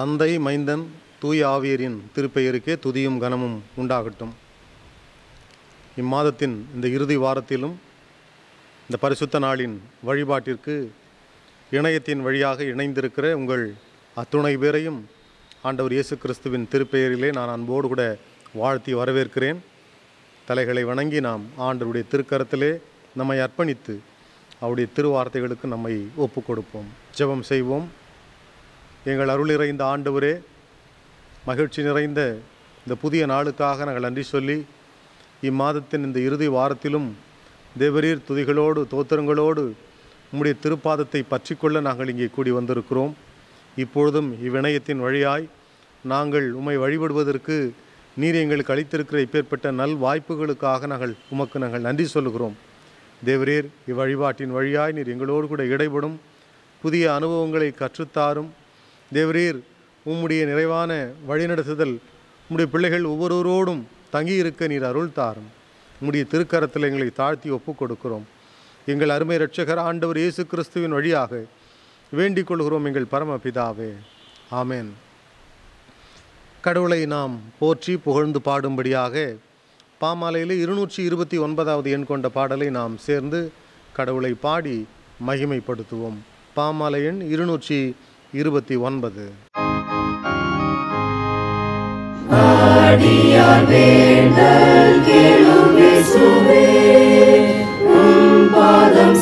தந்தை மைந்தன் தூய ஆவியரின் திருப்பெயருக்கே துதியும் கனமும் உண்டாகட்டும் இம்மாதத்தின் இந்த இறுதி வாரத்திலும் இந்த பரிசுத்த நாளின் வழிபாட்டிற்கு இணையத்தின் வழியாக இணைந்திருக்கிற உங்கள் அத்துணை பேரையும் ஆண்டவர் இயேசு கிறிஸ்துவின் திருப்பெயரிலே நான் அன்போடு கூட வாழ்த்தி வரவேற்கிறேன் தலைகளை வணங்கி நாம் ஆண்டருடைய திருக்கரத்திலே நம்மை அர்ப்பணித்து அவருடைய திருவார்த்தைகளுக்கு நம்மை ஒப்பு கொடுப்போம் ஜெபம் செய்வோம் எங்கள் அருள் நிறைந்த ஆண்டவரே மகிழ்ச்சி நிறைந்த இந்த புதிய நாளுக்காக நாங்கள் நன்றி சொல்லி இம்மாதத்தின் இந்த இறுதி வாரத்திலும் தேவரீர் துதிகளோடு தோத்திரங்களோடு உம்முடைய திருப்பாதத்தை பற்றிக்கொள்ள நாங்கள் இங்கே கூடி வந்திருக்கிறோம் இப்பொழுதும் இவ்விணையத்தின் வழியாய் நாங்கள் உம்மை வழிபடுவதற்கு நீர் எங்களுக்கு அளித்திருக்கிற இப்பேற்பட்ட நல் வாய்ப்புகளுக்காக நாங்கள் உமக்கு நாங்கள் நன்றி சொல்கிறோம் தேவரீர் இவ்வழிபாட்டின் வழியாய் நீர் எங்களோடு கூட இடைபடும் புதிய அனுபவங்களை கற்றுத்தாரும் தேவரீர் உம்முடைய நிறைவான வழிநடத்துதல் உம்முடைய பிள்ளைகள் ஒவ்வொருவரோடும் தங்கியிருக்க நீர் அருள் தாரும் உம்முடைய திருக்கரத்தில் எங்களை தாழ்த்தி ஒப்புக் கொடுக்கிறோம் எங்கள் அருமை இரட்சகர் ஆண்டவர் இயேசு கிறிஸ்துவின் வழியாக வேண்டிக் கொள்கிறோம் எங்கள் பரமபிதாவே ஆமேன் கடவுளை நாம் போற்றி புகழ்ந்து பாடும்படியாக பாமாலையில் இருநூற்றி இருபத்தி ஒன்பதாவது எண் கொண்ட பாடலை நாம் சேர்ந்து கடவுளை பாடி மகிமைப்படுத்துவோம் பாமாலை எண் இருநூற்றி இருபத்தி ஒன்பது அடியார் பாதம்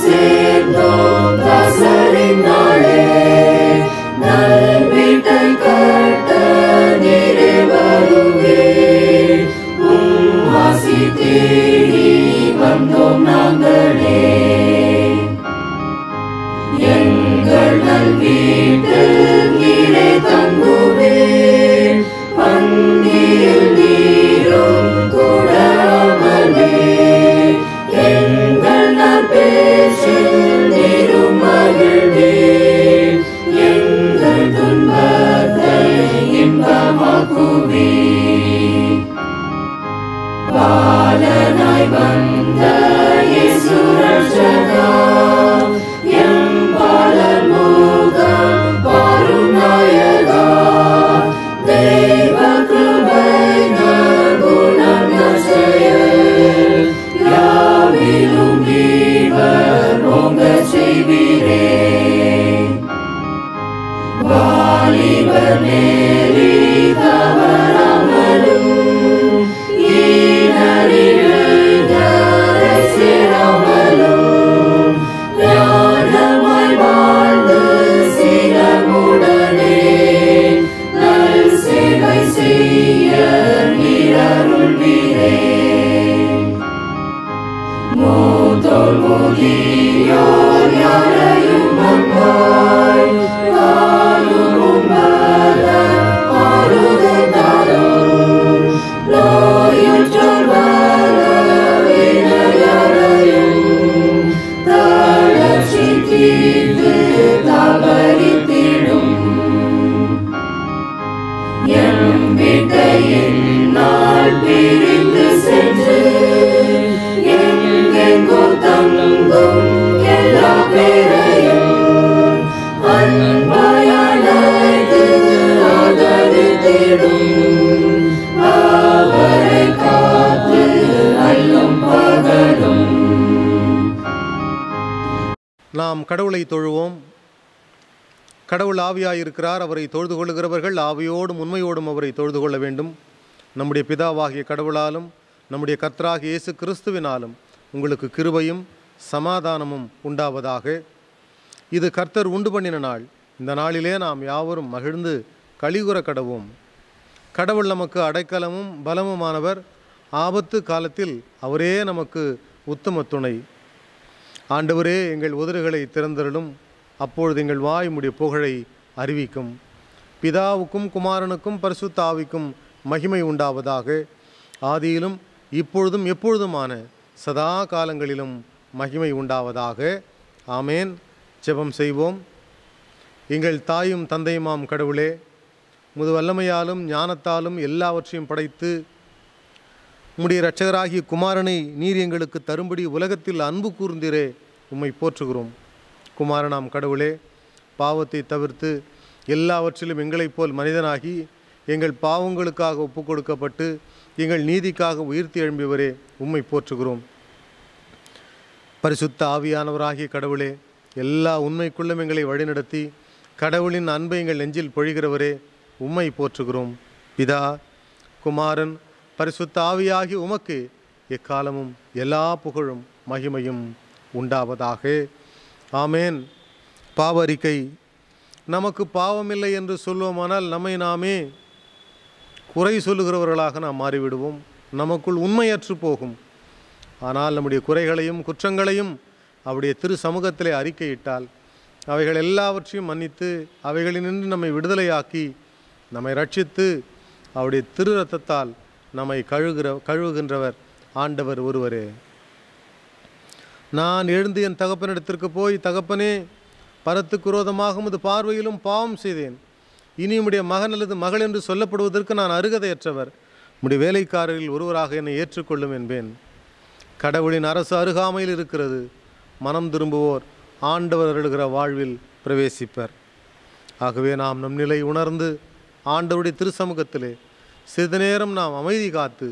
கடவுளை தொழுவோம் கடவுள் ஆவியாயிருக்கிறார் அவரை தொழுது கொள்கிறவர்கள் ஆவியோடும் உண்மையோடும் அவரை தொழுது கொள்ள வேண்டும் நம்முடைய பிதாவாகிய கடவுளாலும் நம்முடைய கர்த்தராக இயேசு கிறிஸ்துவினாலும் உங்களுக்கு கிருபையும் சமாதானமும் உண்டாவதாக இது கர்த்தர் உண்டு பண்ணின நாள் இந்த நாளிலே நாம் யாவரும் மகிழ்ந்து கழிகுற கடவோம் கடவுள் நமக்கு அடைக்கலமும் பலமுமானவர் ஆபத்து காலத்தில் அவரே நமக்கு உத்தம துணை ஆண்டவரே எங்கள் உதறுகளை திறந்தருளும் அப்பொழுது எங்கள் வாய் முடிய புகழை அறிவிக்கும் பிதாவுக்கும் குமாரனுக்கும் பரிசுத்தாவிக்கும் மகிமை உண்டாவதாக ஆதியிலும் இப்பொழுதும் எப்பொழுதுமான சதா காலங்களிலும் மகிமை உண்டாவதாக ஆமேன் ஜெபம் செய்வோம் எங்கள் தாயும் தந்தையுமாம் கடவுளே முதுவல்லமையாலும் ஞானத்தாலும் எல்லாவற்றையும் படைத்து உம்முடைய இரட்சகராகிய குமாரனை நீர் எங்களுக்கு தரும்படி உலகத்தில் அன்பு கூர்ந்திரே உம்மை போற்றுகிறோம் குமாரனாம் கடவுளே பாவத்தை தவிர்த்து எல்லாவற்றிலும் எங்களைப் போல் மனிதனாகி எங்கள் பாவங்களுக்காக ஒப்பு கொடுக்கப்பட்டு எங்கள் நீதிக்காக உயிர்த்தி எழும்பியவரே உம்மை போற்றுகிறோம் பரிசுத்த ஆவியானவராகிய கடவுளே எல்லா உண்மைக்குள்ளும் எங்களை வழிநடத்தி கடவுளின் அன்பை எங்கள் நெஞ்சில் பொழிகிறவரே உம்மை போற்றுகிறோம் பிதா குமாரன் பரிசுத்த ஆவியாகி உமக்கு எக்காலமும் எல்லா புகழும் மகிமையும் உண்டாவதாக ஆமேன் பாவரிக்கை நமக்கு பாவமில்லை என்று சொல்வோமானால் நம்மை நாமே குறை சொல்லுகிறவர்களாக நாம் மாறிவிடுவோம் நமக்குள் உண்மையற்று போகும் ஆனால் நம்முடைய குறைகளையும் குற்றங்களையும் அவருடைய திரு சமூகத்திலே அறிக்கையிட்டால் அவைகள் எல்லாவற்றையும் மன்னித்து அவைகளினின்று நம்மை விடுதலையாக்கி நம்மை ரட்சித்து அவருடைய திரு ரத்தத்தால் நம்மை கழுகிற கழுவுகின்றவர் ஆண்டவர் ஒருவரே நான் எழுந்து என் தகப்பனிடத்திற்கு போய் தகப்பனே பரத்துக்கு விரோதமாக உமது பார்வையிலும் பாவம் செய்தேன் இனி உடைய மகன் அல்லது மகள் என்று சொல்லப்படுவதற்கு நான் அருகதையற்றவர் முடி வேலைக்காரரில் ஒருவராக என்னை ஏற்றுக்கொள்ளும் என்பேன் கடவுளின் அரசு அருகாமையில் இருக்கிறது மனம் திரும்புவோர் ஆண்டவர் அருளுகிற வாழ்வில் பிரவேசிப்பர் ஆகவே நாம் நம் நிலை உணர்ந்து ஆண்டவருடைய திருசமூகத்திலே சிறிது நேரம் நாம் அமைதி காத்து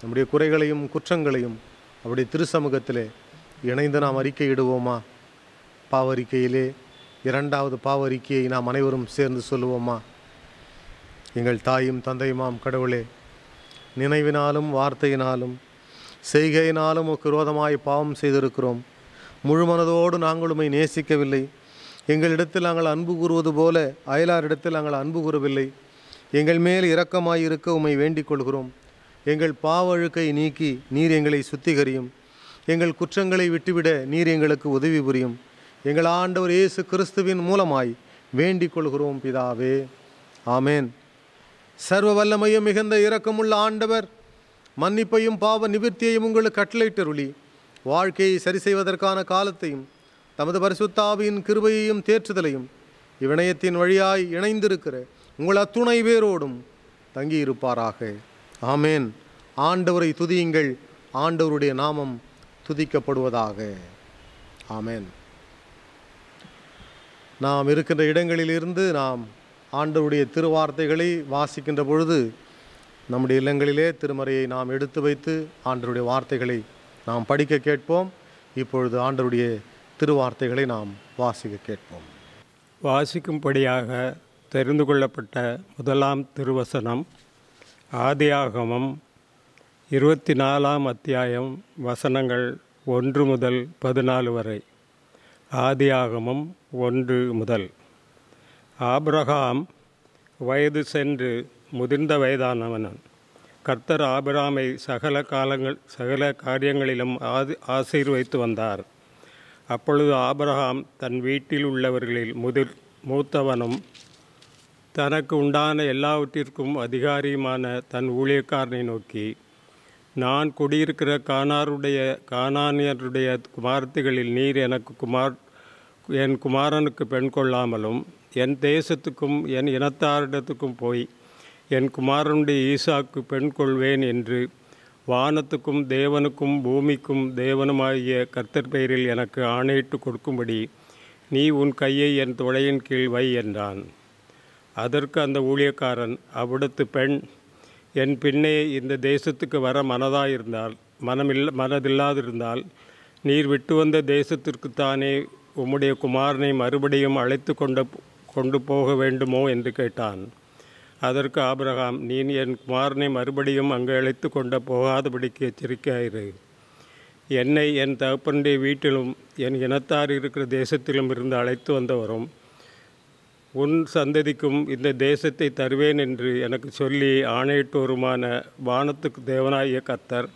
நம்முடைய குறைகளையும் குற்றங்களையும் அப்படி திருச்சமூகத்திலே இணைந்து நாம் அறிக்கையிடுவோமா பாவறிக்கையிலே இரண்டாவது பாவறிக்கையை நாம் அனைவரும் சேர்ந்து சொல்லுவோமா எங்கள் தாயும் தந்தையுமாம் கடவுளே நினைவினாலும் வார்த்தையினாலும் செய்கையினாலும் குரோதமாய் பாவம் செய்திருக்கிறோம் முழுமனதோடு மனதோடு நாங்களுமை நேசிக்கவில்லை எங்களிடத்தில் நாங்கள் அன்பு கூறுவது போல அயலாரிடத்தில் நாங்கள் அன்பு கூறவில்லை எங்கள் மேல் இரக்கமாயிருக்க உம்மை வேண்டிக் கொள்கிறோம் எங்கள் பாவழுக்கை நீக்கி நீர் எங்களை சுத்திகரியும் எங்கள் குற்றங்களை விட்டுவிட நீர் எங்களுக்கு உதவி புரியும் எங்கள் ஆண்டவர் இயேசு கிறிஸ்துவின் மூலமாய் வேண்டிக் கொள்கிறோம் பிதாவே ஆமேன் சர்வ வல்லமையும் மிகுந்த இரக்கமுள்ள ஆண்டவர் மன்னிப்பையும் பாவ நிவர்த்தியையும் உங்களுக்கு கட்டளையிட்டருளி வாழ்க்கையை சரி செய்வதற்கான காலத்தையும் தமது பரிசுத்தாவின் கிருபையையும் தேற்றுதலையும் இவ்விணையத்தின் வழியாய் இணைந்திருக்கிற உங்கள் அத்துணை பேரோடும் தங்கியிருப்பாராக ஆமேன் ஆண்டவரை துதியுங்கள் ஆண்டவருடைய நாமம் துதிக்கப்படுவதாக ஆமேன் நாம் இருக்கின்ற இடங்களிலிருந்து நாம் ஆண்டவருடைய திருவார்த்தைகளை வாசிக்கின்ற பொழுது நம்முடைய இல்லங்களிலே திருமறையை நாம் எடுத்து வைத்து ஆண்டருடைய வார்த்தைகளை நாம் படிக்க கேட்போம் இப்பொழுது ஆண்டருடைய திருவார்த்தைகளை நாம் வாசிக்க கேட்போம் வாசிக்கும்படியாக தெரிந்து கொள்ளப்பட்ட முதலாம் திருவசனம் ஆதியாகமம் இருபத்தி நாலாம் அத்தியாயம் வசனங்கள் ஒன்று முதல் பதினாலு வரை ஆதியாகமம் ஒன்று முதல் ஆப்ரஹாம் வயது சென்று முதிர்ந்த வயதானவனன் கர்த்தர் ஆபிராமை சகல காலங்கள் சகல காரியங்களிலும் ஆதி ஆசீர்வைத்து வந்தார் அப்பொழுது ஆபிரகாம் தன் வீட்டில் உள்ளவர்களில் முதிர் மூத்தவனும் தனக்கு உண்டான எல்லாவற்றிற்கும் அதிகாரியுமான தன் ஊழியக்காரனை நோக்கி நான் குடியிருக்கிற காணாருடைய காணானியருடைய குமார்த்திகளில் நீர் எனக்கு குமார் என் குமாரனுக்கு பெண் கொள்ளாமலும் என் தேசத்துக்கும் என் இனத்தாரிடத்துக்கும் போய் என் குமாரனுடைய ஈசாக்கு பெண் கொள்வேன் என்று வானத்துக்கும் தேவனுக்கும் பூமிக்கும் தேவனுமாகிய கர்த்தர் பெயரில் எனக்கு ஆணையிட்டு கொடுக்கும்படி நீ உன் கையை என் தொடையின் கீழ் வை என்றான் அதற்கு அந்த ஊழியக்காரன் அவ்விடத்து பெண் என் பின்னே இந்த தேசத்துக்கு வர மனதாயிருந்தால் மனமில்ல மனதில்லாதிருந்தால் நீர் விட்டு வந்த தேசத்திற்குத்தானே உம்முடைய குமாரனை மறுபடியும் அழைத்து கொண்ட கொண்டு போக வேண்டுமோ என்று கேட்டான் அதற்கு ஆபிரகாம் நீ என் குமாரனை மறுபடியும் அங்கு அழைத்து கொண்டு போகாதபடிக்கு எச்சரிக்கையாயிரு என்னை என் தகப்பனுடைய வீட்டிலும் என் இனத்தார் இருக்கிற தேசத்திலும் இருந்து அழைத்து வந்தவரும் உன் சந்ததிக்கும் இந்த தேசத்தை தருவேன் என்று எனக்கு சொல்லி ஆணையிட்டோருமான வானத்துக்கு தேவனாகிய கத்தர்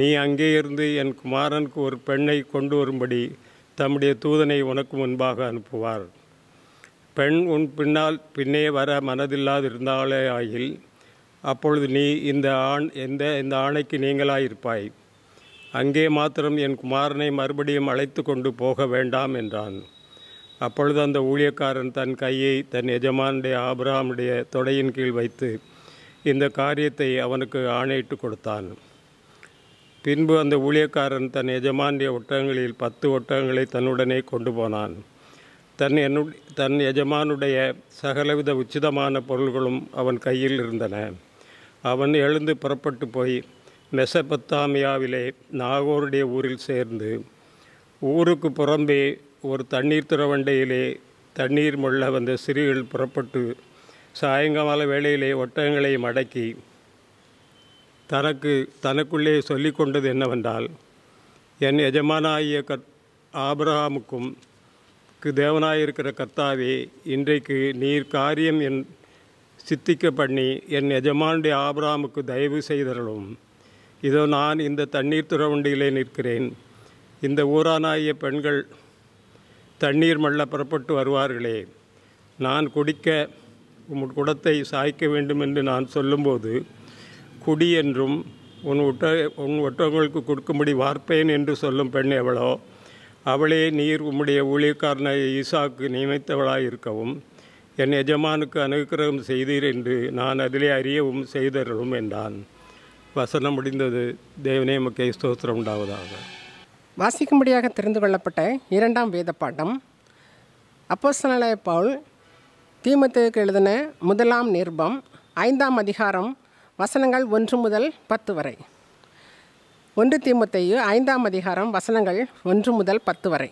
நீ அங்கே இருந்து என் குமாரனுக்கு ஒரு பெண்ணை கொண்டு வரும்படி தம்முடைய தூதனை உனக்கு முன்பாக அனுப்புவார் பெண் உன் பின்னால் பின்னே வர மனதில்லாதிருந்தாலே ஆயில் அப்பொழுது நீ இந்த ஆண் எந்த இந்த ஆணைக்கு நீங்களாயிருப்பாய் அங்கே மாத்திரம் என் குமாரனை மறுபடியும் அழைத்து கொண்டு போக வேண்டாம் என்றான் அப்பொழுது அந்த ஊழியக்காரன் தன் கையை தன் எஜமானுடைய ஆபிரகாமுடைய தொடையின் கீழ் வைத்து இந்த காரியத்தை அவனுக்கு ஆணையிட்டு கொடுத்தான் பின்பு அந்த ஊழியக்காரன் தன் எஜமானுடைய ஒட்டகங்களில் பத்து ஒட்டகங்களை தன்னுடனே கொண்டு போனான் தன் என்னு தன் எஜமானுடைய சகலவித உச்சிதமான பொருள்களும் அவன் கையில் இருந்தன அவன் எழுந்து புறப்பட்டு போய் மெசபத்தாமியாவிலே நாகோருடைய ஊரில் சேர்ந்து ஊருக்கு புறம்பே ஒரு தண்ணீர் துறவண்டையிலே தண்ணீர் மொள்ள வந்த சிறுகள் புறப்பட்டு சாயங்கால வேளையிலே ஒட்டகங்களை மடக்கி தனக்கு தனக்குள்ளே சொல்லி கொண்டது என்னவென்றால் என் எஜமானாகிய கத் ஆபிரஹாமுக்கும் தேவனாயிருக்கிற கர்த்தாவே இன்றைக்கு நீர் காரியம் என் சித்திக்க பண்ணி என் எஜமானுடைய ஆபிரஹாமுக்கு தயவு செய்தரலும் இதோ நான் இந்த தண்ணீர் துறவுண்டியிலே நிற்கிறேன் இந்த ஊரானாகிய பெண்கள் தண்ணீர் மல்ல புறப்பட்டு வருவார்களே நான் குடிக்க உன் குடத்தை சாய்க்க வேண்டும் என்று நான் சொல்லும்போது குடி என்றும் உன் ஒட்ட உன் ஒற்றவங்களுக்கு கொடுக்கும்படி வார்ப்பேன் என்று சொல்லும் பெண் எவளோ அவளே நீர் உம்முடைய ஊழியக்காரனை ஈசாவுக்கு நியமித்தவளாக இருக்கவும் என் எஜமானுக்கு அனுகிரகம் செய்தீர் என்று நான் அதிலே அறியவும் செய்தருளும் என்றான் வசனம் முடிந்தது தேவனே மக்கை ஸ்தோத்திரம் உண்டாவதாக வாசிக்கும்படியாக தெரிந்து கொள்ளப்பட்ட இரண்டாம் வேத பாடம் அப்போசனலை பவுல் தீமத்துக்கு எழுதின முதலாம் நிருபம் ஐந்தாம் அதிகாரம் வசனங்கள் ஒன்று முதல் பத்து வரை ஒன்று தீமத்தையு ஐந்தாம் அதிகாரம் வசனங்கள் ஒன்று முதல் பத்து வரை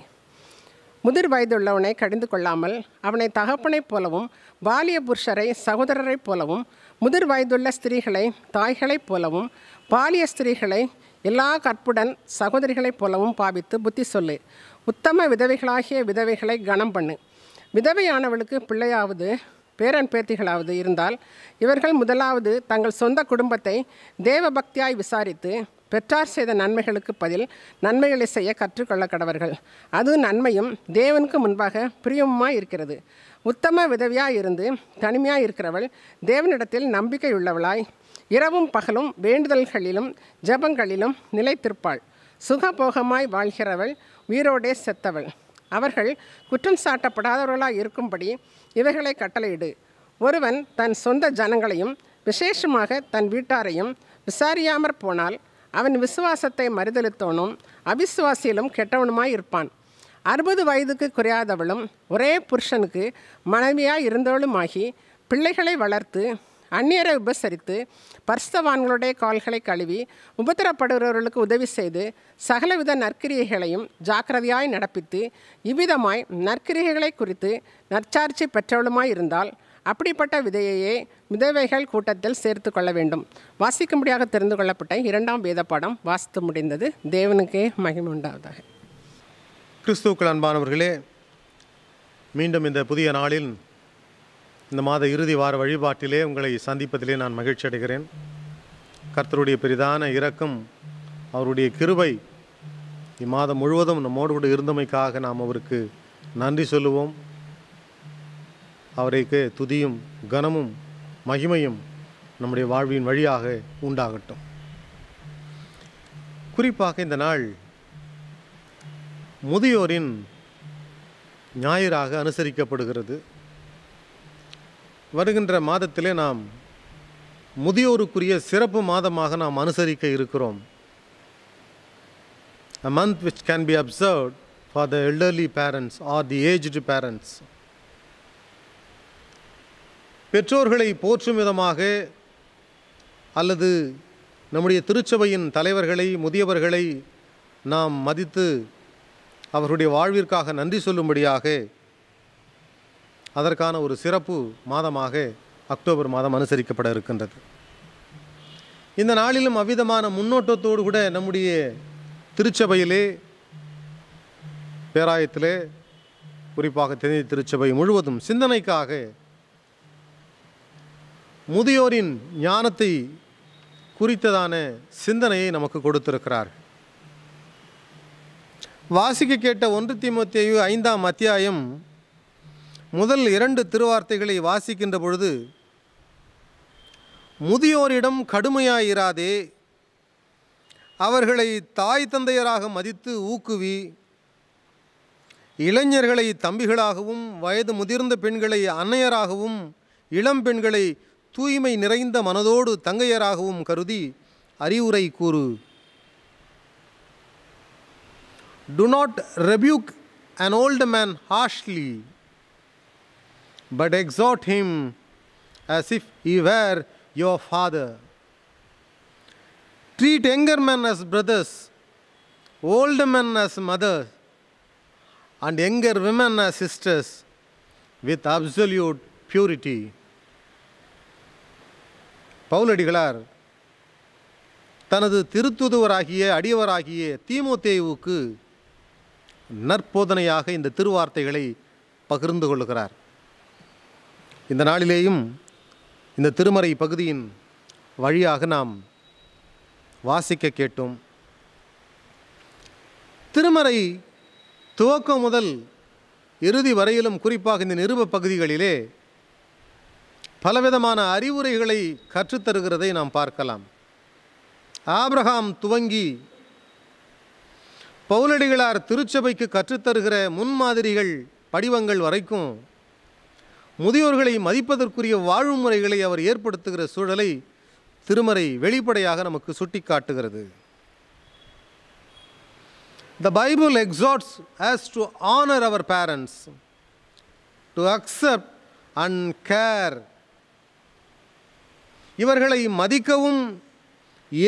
முதிர் வயதுள்ளவனை கடிந்து கொள்ளாமல் அவனை தகப்பனைப் போலவும் பாலிய புருஷரை சகோதரரைப் போலவும் முதிர் வயதுள்ள ஸ்திரீகளை தாய்களைப் போலவும் பாலிய ஸ்திரீகளை எல்லா கற்புடன் சகோதரிகளைப் போலவும் பாவித்து புத்தி சொல்லு உத்தம விதவைகளாகிய விதவைகளை கனம் பண்ணு விதவையானவளுக்கு பிள்ளையாவது பேரன் பேத்திகளாவது இருந்தால் இவர்கள் முதலாவது தங்கள் சொந்த குடும்பத்தை தேவபக்தியாய் விசாரித்து பெற்றார் செய்த நன்மைகளுக்கு பதில் நன்மைகளை செய்ய கற்றுக்கொள்ள கடவர்கள் அது நன்மையும் தேவனுக்கு முன்பாக பிரியமுமாய் இருக்கிறது உத்தம விதவியாக இருந்து தனிமையாக இருக்கிறவள் தேவனிடத்தில் நம்பிக்கையுள்ளவளாய் இரவும் பகலும் வேண்டுதல்களிலும் ஜபங்களிலும் நிலைத்திருப்பாள் சுகபோகமாய் வாழ்கிறவள் உயிரோடே செத்தவள் அவர்கள் குற்றம் சாட்டப்படாதவர்களாக இருக்கும்படி இவைகளை கட்டளையிடு ஒருவன் தன் சொந்த ஜனங்களையும் விசேஷமாக தன் வீட்டாரையும் விசாரியாமற் போனால் அவன் விசுவாசத்தை மறுதளித்தவனும் அவிசுவாசியிலும் கெட்டவனுமாய் இருப்பான் அறுபது வயதுக்கு குறையாதவளும் ஒரே புருஷனுக்கு மனைவியாய் இருந்தவளுமாகி பிள்ளைகளை வளர்த்து அந்நியரை உபசரித்து பரிசுத்தவான்களுடைய கால்களை கழுவி உபத்திரப்படுகிறவர்களுக்கு உதவி செய்து சகலவித நற்கிரியைகளையும் ஜாக்கிரதையாய் நடப்பித்து இவ்விதமாய் நற்கிரியைகளை குறித்து நற்சார்ச்சி பெற்றவளுமாய் இருந்தால் அப்படிப்பட்ட விதையையே விதவைகள் கூட்டத்தில் சேர்த்து கொள்ள வேண்டும் வாசிக்கும்படியாக தெரிந்து கொள்ளப்பட்ட இரண்டாம் வேத பாடம் வாசித்து முடிந்தது தேவனுக்கே மகிமை உண்டாவதாக கிறிஸ்துக்கள் அன்பானவர்களே மீண்டும் இந்த புதிய நாளில் இந்த மாத இறுதி வார வழிபாட்டிலே உங்களை சந்திப்பதிலே நான் மகிழ்ச்சி அடைகிறேன் கர்த்தருடைய பெரிதான இரக்கம் அவருடைய கிருபை இம்மாதம் முழுவதும் நம்மோடு கூட இருந்தமைக்காக நாம் அவருக்கு நன்றி சொல்லுவோம் அவருக்கு துதியும் கனமும் மகிமையும் நம்முடைய வாழ்வின் வழியாக உண்டாகட்டும் குறிப்பாக இந்த நாள் முதியோரின் ஞாயிறாக அனுசரிக்கப்படுகிறது வருகின்ற மாதத்திலே நாம் முதியோருக்குரிய சிறப்பு மாதமாக நாம் அனுசரிக்க இருக்கிறோம் a month which can be observe for the elderly parents or the aged parents பெற்றோர்களை போற்றும் விதமாக அல்லது நம்முடைய திருச்சபையின் தலைவர்களை முதியவர்களை நாம் மதித்து அவர்களுடைய வாழ்விற்காக நன்றி சொல்லும்படியாக அதற்கான ஒரு சிறப்பு மாதமாக அக்டோபர் மாதம் அனுசரிக்கப்பட இருக்கின்றது இந்த நாளிலும் அவ்விதமான முன்னோட்டத்தோடு கூட நம்முடைய திருச்சபையிலே பேராயத்திலே குறிப்பாக தென்னை திருச்சபை முழுவதும் சிந்தனைக்காக முதியோரின் ஞானத்தை குறித்ததான சிந்தனையை நமக்கு கொடுத்திருக்கிறார் வாசிக்க கேட்ட ஒன்று திமுத்தேயு ஐந்தாம் அத்தியாயம் முதல் இரண்டு திருவார்த்தைகளை வாசிக்கின்ற பொழுது முதியோரிடம் கடுமையாயிராதே அவர்களை தாய் தந்தையராக மதித்து ஊக்குவி இளைஞர்களை தம்பிகளாகவும் வயது முதிர்ந்த பெண்களை அன்னையராகவும் இளம் பெண்களை தூய்மை நிறைந்த மனதோடு தங்கையராகவும் கருதி அறிவுரை கூறு do not rebuke an old man harshly but exhort him as if he were your father. Treat younger men as brothers, older men as mothers, and younger women as sisters with absolute purity. பவுலடிகளார் தனது திருத்துதுவராகிய அடியவராகிய தீமோத்தேவுக்கு நற்போதனையாக இந்த திருவார்த்தைகளை பகிர்ந்து கொள்கிறார் இந்த நாளிலேயும் இந்த திருமறை பகுதியின் வழியாக நாம் வாசிக்க கேட்டோம் திருமறை துவக்கம் முதல் இறுதி வரையிலும் குறிப்பாக இந்த நிருப பகுதிகளிலே பலவிதமான அறிவுரைகளை கற்றுத்தருகிறதை நாம் பார்க்கலாம் ஆப்ரஹாம் துவங்கி பௌலடிகளார் திருச்சபைக்கு கற்றுத்தருகிற முன்மாதிரிகள் படிவங்கள் வரைக்கும் முதியோர்களை மதிப்பதற்குரிய வாழ்வு முறைகளை அவர் ஏற்படுத்துகிற சூழலை திருமறை வெளிப்படையாக நமக்கு சுட்டி காட்டுகிறது the Bible exhorts us to honour our parents to accept and care இவர்களை மதிக்கவும்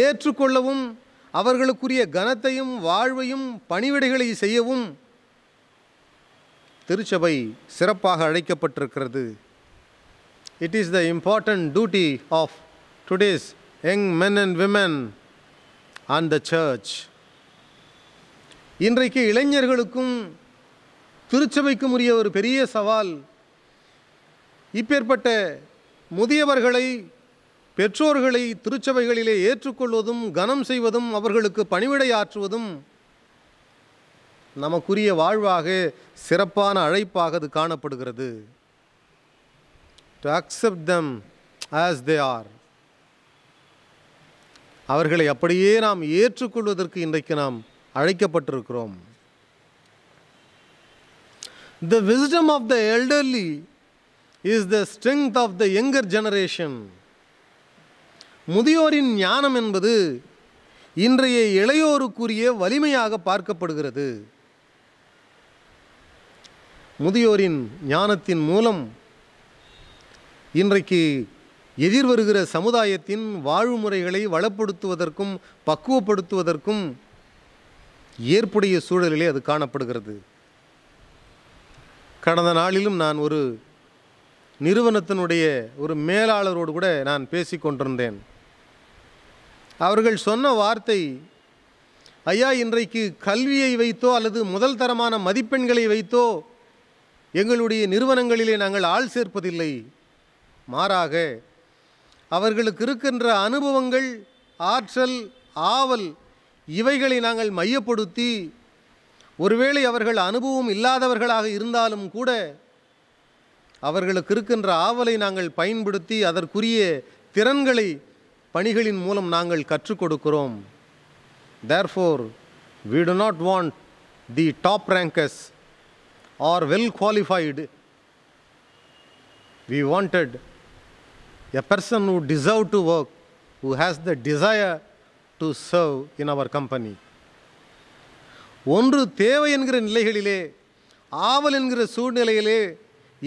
ஏற்றுக்கொள்ளவும் அவர்களுக்குரிய கனத்தையும் வாழ்வையும் பணிவிடைகளை செய்யவும் திருச்சபை சிறப்பாக அழைக்கப்பட்டிருக்கிறது it is the important duty of today's young men and women and the church இன்றைக்கு இளைஞர்களுக்கும் திருச்சபைக்கும் உரிய ஒரு பெரிய சவால் இப்பேற்பட்ட முதியவர்களை பெற்றோர்களை திருச்சபைகளிலே ஏற்றுக்கொள்வதும் கனம் செய்வதும் அவர்களுக்கு பணிவிடை ஆற்றுவதும் நமக்குரிய வாழ்வாக சிறப்பான அழைப்பாக அது காணப்படுகிறது to accept them as they are அவர்களை அப்படியே நாம் ஏற்றுக்கொள்வதற்கு இன்றைக்கு நாம் அழைக்கப்பட்டிருக்கிறோம் the wisdom of the elderly is the strength of the younger generation முதியோரின் ஞானம் என்பது இன்றைய இளையோருக்குரிய வலிமையாக பார்க்கப்படுகிறது முதியோரின் ஞானத்தின் மூலம் இன்றைக்கு எதிர்வருகிற சமுதாயத்தின் வாழ்வுமுறைகளை வளப்படுத்துவதற்கும் பக்குவப்படுத்துவதற்கும் ஏற்புடைய சூழலிலே அது காணப்படுகிறது கடந்த நாளிலும் நான் ஒரு நிறுவனத்தினுடைய ஒரு மேலாளரோடு கூட நான் பேசி கொண்டிருந்தேன் அவர்கள் சொன்ன வார்த்தை ஐயா இன்றைக்கு கல்வியை வைத்தோ அல்லது முதல் தரமான மதிப்பெண்களை வைத்தோ எங்களுடைய நிறுவனங்களிலே நாங்கள் ஆள் சேர்ப்பதில்லை மாறாக அவர்களுக்கு இருக்கின்ற அனுபவங்கள் ஆற்றல் ஆவல் இவைகளை நாங்கள் மையப்படுத்தி ஒருவேளை அவர்கள் அனுபவம் இல்லாதவர்களாக இருந்தாலும் கூட அவர்களுக்கு இருக்கின்ற ஆவலை நாங்கள் பயன்படுத்தி அதற்குரிய திறன்களை பணிகளின் மூலம் நாங்கள் கற்றுக் கொடுக்கிறோம் therefore we do not want the top rankers or well qualified. We wanted a person who deserve to work, who has the desire to serve in our company. ஒன்று தேவை என்கிற நிலைகளிலே ஆவல் என்கிற சூழ்நிலையிலே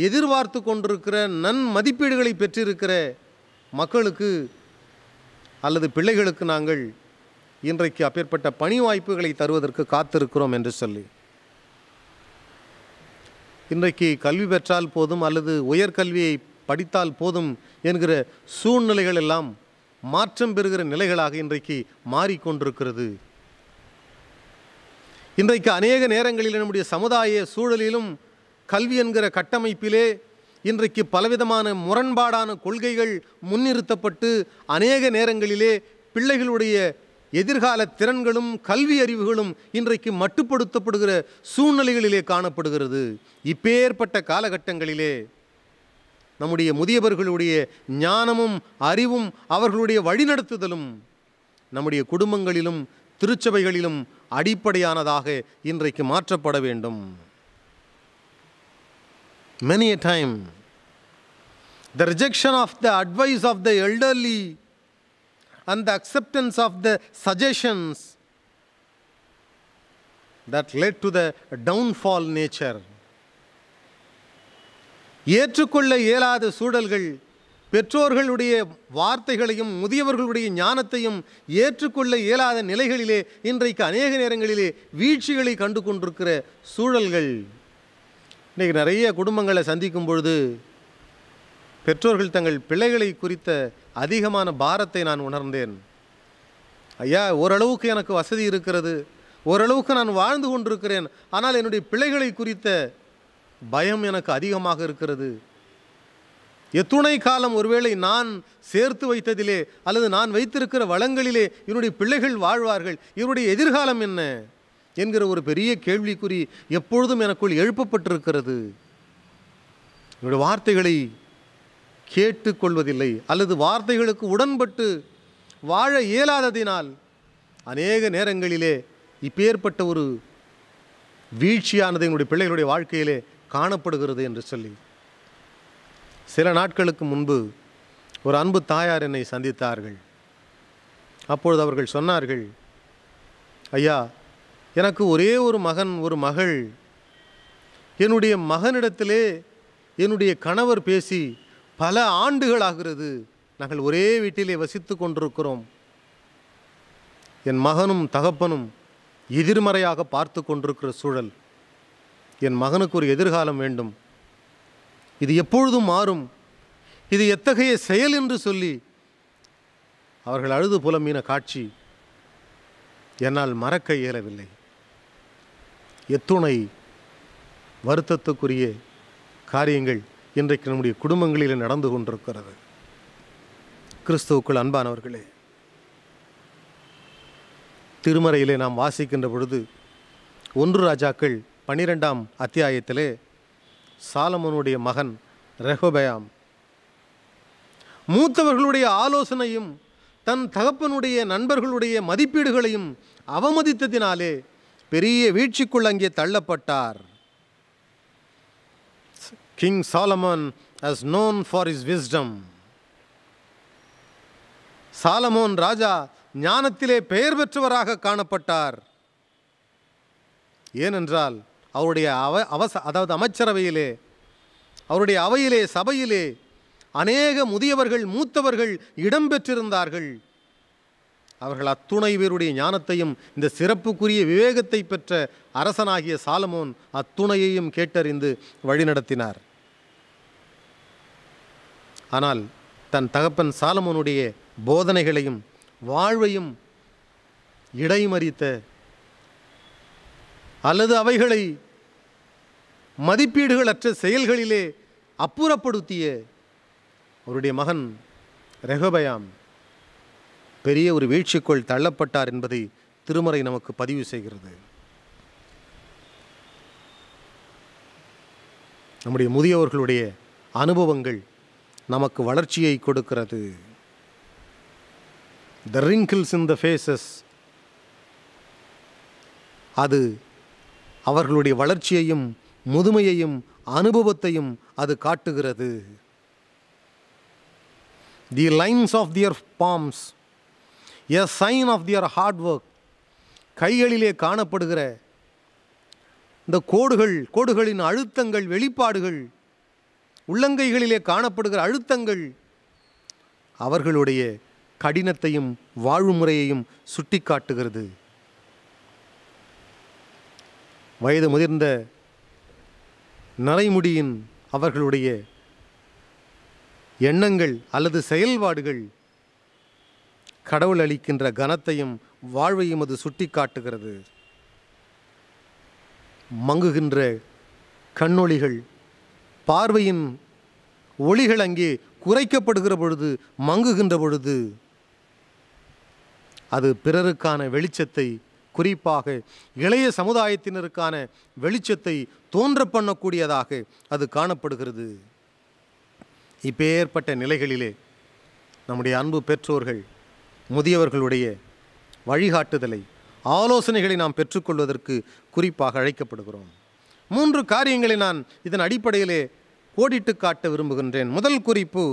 எதிர்பார்த்து கொண்டிருக்கிற நன் மதிப்பீடுகளை பெற்றிருக்கிற மக்களுக்கு அல்லது பிள்ளைகளுக்கு நாங்கள் இன்றைக்கு அப்பேற்பட்ட பணி வாய்ப்புகளை தருவதற்கு காத்திருக்கிறோம் என்று சொல்லி இன்றைக்கு கல்வி பெற்றால் போதும் அல்லது உயர்கல்வியை படித்தால் போதும் என்கிற சூழ்நிலைகள் எல்லாம் மாற்றம் பெறுகிற நிலைகளாக இன்றைக்கு மாறிக்கொண்டிருக்கிறது இன்றைக்கு அநேக நேரங்களில் நம்முடைய சமுதாய சூழலிலும் கல்வி என்கிற கட்டமைப்பிலே இன்றைக்கு பலவிதமான முரண்பாடான கொள்கைகள் முன்னிறுத்தப்பட்டு அநேக நேரங்களிலே பிள்ளைகளுடைய எதிர்கால திறன்களும் கல்வி அறிவுகளும் இன்றைக்கு மட்டுப்படுத்தப்படுகிற சூழ்நிலைகளிலே காணப்படுகிறது இப்பேற்பட்ட காலகட்டங்களிலே நம்முடைய முதியவர்களுடைய ஞானமும் அறிவும் அவர்களுடைய வழிநடத்துதலும் நம்முடைய குடும்பங்களிலும் திருச்சபைகளிலும் அடிப்படையானதாக இன்றைக்கு மாற்றப்பட வேண்டும் many a time the rejection of the advice of the elderly and the acceptance of the suggestions that led to the downfall nature. ஏற்றுக்கொள்ள இயலாத சூழல்கள் பெற்றோர்களுடைய வார்த்தைகளையும் முதியவர்களுடைய ஞானத்தையும் ஏற்றுக்கொள்ள இயலாத நிலைகளிலே இன்றைக்கு அநேக நேரங்களிலே வீழ்ச்சிகளை கண்டு கொண்டிருக்கிற சூழல்கள் இன்றைக்கு நிறைய குடும்பங்களை சந்திக்கும் பொழுது பெற்றோர்கள் தங்கள் பிள்ளைகளை குறித்த அதிகமான பாரத்தை நான் உணர்ந்தேன் ஐயா ஓரளவுக்கு எனக்கு வசதி இருக்கிறது ஓரளவுக்கு நான் வாழ்ந்து கொண்டிருக்கிறேன் ஆனால் என்னுடைய பிள்ளைகளை குறித்த பயம் எனக்கு அதிகமாக இருக்கிறது எத்துணை காலம் ஒருவேளை நான் சேர்த்து வைத்ததிலே அல்லது நான் வைத்திருக்கிற வளங்களிலே என்னுடைய பிள்ளைகள் வாழ்வார்கள் இவருடைய எதிர்காலம் என்ன என்கிற ஒரு பெரிய கேள்விக்குறி எப்பொழுதும் எனக்குள் எழுப்பப்பட்டிருக்கிறது என்னுடைய வார்த்தைகளை கேட்டுக்கொள்வதில்லை அல்லது வார்த்தைகளுக்கு உடன்பட்டு வாழ இயலாததினால் அநேக நேரங்களிலே இப்பேற்பட்ட ஒரு வீழ்ச்சியானது எங்களுடைய பிள்ளைகளுடைய வாழ்க்கையிலே காணப்படுகிறது என்று சொல்லி சில நாட்களுக்கு முன்பு ஒரு அன்பு தாயார் என்னை சந்தித்தார்கள் அப்பொழுது அவர்கள் சொன்னார்கள் ஐயா எனக்கு ஒரே ஒரு மகன் ஒரு மகள் என்னுடைய மகனிடத்திலே என்னுடைய கணவர் பேசி பல ஆண்டுகள் ஆகிறது நாங்கள் ஒரே வீட்டிலே வசித்து கொண்டிருக்கிறோம் என் மகனும் தகப்பனும் எதிர்மறையாக பார்த்து கொண்டிருக்கிற சூழல் என் மகனுக்கு ஒரு எதிர்காலம் வேண்டும் இது எப்பொழுதும் மாறும் இது எத்தகைய செயல் என்று சொல்லி அவர்கள் அழுது புலமீன காட்சி என்னால் மறக்க இயலவில்லை எத்துணை வருத்தத்துக்குரிய காரியங்கள் இன்றைக்கு நம்முடைய குடும்பங்களில் நடந்து கொண்டிருக்கிறது கிறிஸ்துவுக்குள் அன்பானவர்களே திருமறையிலே நாம் வாசிக்கின்ற பொழுது ஒன்று ராஜாக்கள் பனிரெண்டாம் அத்தியாயத்திலே சாலமனுடைய மகன் ரெஹோபயாம் மூத்தவர்களுடைய ஆலோசனையும் தன் தகப்பனுடைய நண்பர்களுடைய மதிப்பீடுகளையும் அவமதித்ததினாலே பெரிய வீழ்ச்சிக்குள் அங்கே தள்ளப்பட்டார் King Solomon as known for his wisdom. சாலமோன் ராஜா ஞானத்திலே பெயர் பெற்றவராக காணப்பட்டார் ஏனென்றால் அவருடைய அவ அவச அதாவது அமைச்சரவையிலே அவருடைய அவையிலே சபையிலே அநேக முதியவர்கள் மூத்தவர்கள் இடம் பெற்றிருந்தார்கள் அவர்கள் அத்துணை பேருடைய ஞானத்தையும் இந்த சிறப்புக்குரிய விவேகத்தை பெற்ற அரசனாகிய சாலமோன் அத்துணையையும் கேட்டறிந்து வழிநடத்தினார் ஆனால் தன் தகப்பன் சாலமோனுடைய போதனைகளையும் வாழ்வையும் இடைமறித்த அல்லது அவைகளை மதிப்பீடுகளற்ற செயல்களிலே அப்புறப்படுத்திய அவருடைய மகன் ரெகபயாம் பெரிய ஒரு வீழ்ச்சிக்குள் தள்ளப்பட்டார் என்பதை திருமறை நமக்கு பதிவு செய்கிறது நம்முடைய முதியவர்களுடைய அனுபவங்கள் நமக்கு வளர்ச்சியை கொடுக்கிறது த ரிங்கிள்ஸ் இன் த ஃபேஸஸ் அது அவர்களுடைய வளர்ச்சியையும் முதுமையையும் அனுபவத்தையும் அது காட்டுகிறது the lines of their palms a sign of their hard work கைகளிலே காணப்படுகிற இந்த கோடுகள் கோடுகளின் அழுத்தங்கள் வெளிப்பாடுகள் உள்ளங்கைகளிலே காணப்படுகிற அழுத்தங்கள் அவர்களுடைய கடினத்தையும் வாழ்வு முறையையும் சுட்டி காட்டுகிறது வயது முதிர்ந்த நரைமுடியின் அவர்களுடைய எண்ணங்கள் அல்லது செயல்பாடுகள் கடவுள் அளிக்கின்ற கனத்தையும் வாழ்வையும் அது சுட்டி காட்டுகிறது மங்குகின்ற கண்ணொளிகள் பார்வையின் ஒளிகள் அங்கே குறைக்கப்படுகிற பொழுது மங்குகின்ற பொழுது அது பிறருக்கான வெளிச்சத்தை குறிப்பாக இளைய சமுதாயத்தினருக்கான வெளிச்சத்தை தோன்ற பண்ணக்கூடியதாக அது காணப்படுகிறது இப்பேற்பட்ட நிலைகளிலே நம்முடைய அன்பு பெற்றோர்கள் முதியவர்களுடைய வழிகாட்டுதலை ஆலோசனைகளை நாம் பெற்றுக்கொள்வதற்கு குறிப்பாக அழைக்கப்படுகிறோம் மூன்று காரியங்களை நான் இதன் அடிப்படையிலே கோடிட்டு காட்ட விரும்புகின்றேன் முதல் குறிப்பு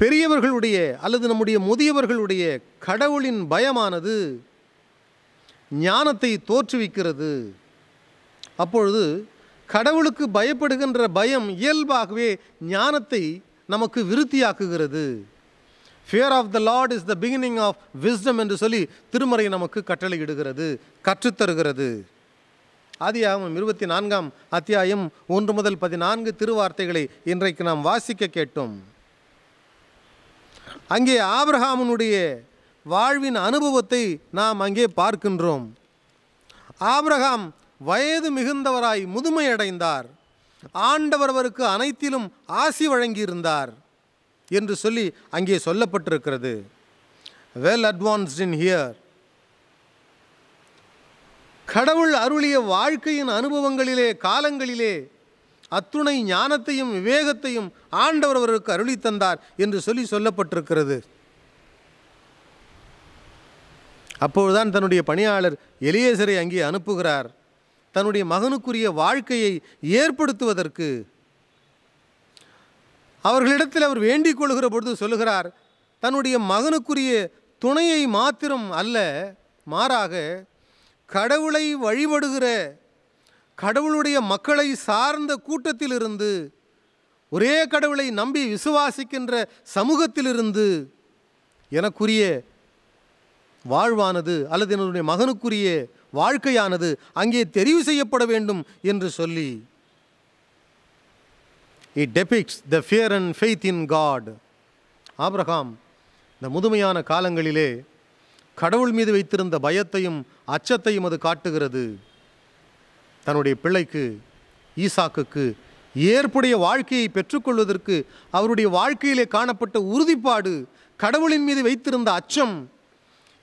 பெரியவர்களுடைய அல்லது நம்முடைய முதியவர்களுடைய கடவுளின் பயமானது ஞானத்தை தோற்றுவிக்கிறது அப்பொழுது கடவுளுக்கு பயப்படுகின்ற பயம் இயல்பாகவே ஞானத்தை நமக்கு விருத்தியாக்குகிறது fear of the Lord is the beginning of wisdom என்று சொல்லி திருமறை நமக்கு கட்டளையிடுகிறது கற்றுத்தருகிறது ஆதியாகமம் இருபத்தி நான்காம் அத்தியாயம் ஒன்று முதல் பதினான்கு திருவார்த்தைகளை இன்றைக்கு நாம் வாசிக்க கேட்டோம் அங்கே ஆப்ரஹாமனுடைய வாழ்வின் அனுபவத்தை நாம் அங்கே பார்க்கின்றோம் ஆப்ரஹாம் வயது மிகுந்தவராய் முதுமையடைந்தார் ஆண்டவர் அவருக்கு அனைத்திலும் ஆசி வழங்கியிருந்தார் என்று சொல்லி அங்கே சொல்லப்பட்டிருக்கிறது வெல் அட்வான்ஸ்ட் இன் ஹியர் கடவுள் அருளிய வாழ்க்கையின் அனுபவங்களிலே காலங்களிலே அத்துணை ஞானத்தையும் விவேகத்தையும் ஆண்டவர் அவருக்கு அருளி தந்தார் என்று சொல்லி சொல்லப்பட்டிருக்கிறது அப்பொழுதுதான் தன்னுடைய பணியாளர் எலியேசரை அங்கே அனுப்புகிறார் தன்னுடைய மகனுக்குரிய வாழ்க்கையை ஏற்படுத்துவதற்கு அவர்களிடத்தில் அவர் வேண்டிக் கொள்கிற பொழுது சொல்லுகிறார் தன்னுடைய மகனுக்குரிய துணையை மாத்திரம் அல்ல மாறாக கடவுளை வழிபடுகிற கடவுளுடைய மக்களை சார்ந்த கூட்டத்திலிருந்து ஒரே கடவுளை நம்பி விசுவாசிக்கின்ற சமூகத்திலிருந்து எனக்குரிய வாழ்வானது அல்லது என்னுடைய மகனுக்குரிய வாழ்க்கையானது அங்கே தெரிவு செய்யப்பட வேண்டும் என்று சொல்லி it depicts the fear and faith in God Abraham இந்த முதுமையான காலங்களிலே கடவுள் மீது வைத்திருந்த பயத்தையும் அச்சத்தையும் அது காட்டுகிறது தன்னுடைய பிள்ளைக்கு ஈசாக்குக்கு ஏற்புடைய வாழ்க்கையை பெற்றுக்கொள்வதற்கு அவருடைய வாழ்க்கையிலே காணப்பட்ட உறுதிப்பாடு கடவுளின் மீது வைத்திருந்த அச்சம்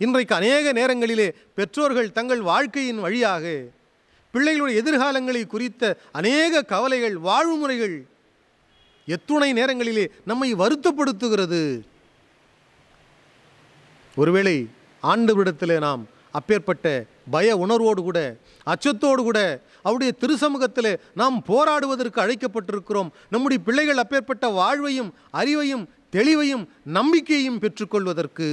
இன்றைக்கு அநேக நேரங்களிலே பெற்றோர்கள் தங்கள் வாழ்க்கையின் வழியாக பிள்ளைகளுடைய எதிர்காலங்களை குறித்த அநேக கவலைகள் வாழ்வுமுறைகள் எத்துணை நேரங்களிலே நம்மை வருத்தப்படுத்துகிறது ஒருவேளை விடத்திலே நாம் அப்பேற்பட்ட பய உணர்வோடு கூட அச்சத்தோடு கூட அவருடைய திருசமூகத்தில் நாம் போராடுவதற்கு அழைக்கப்பட்டிருக்கிறோம் நம்முடைய பிள்ளைகள் அப்பேற்பட்ட வாழ்வையும் அறிவையும் தெளிவையும் நம்பிக்கையையும் பெற்றுக்கொள்வதற்கு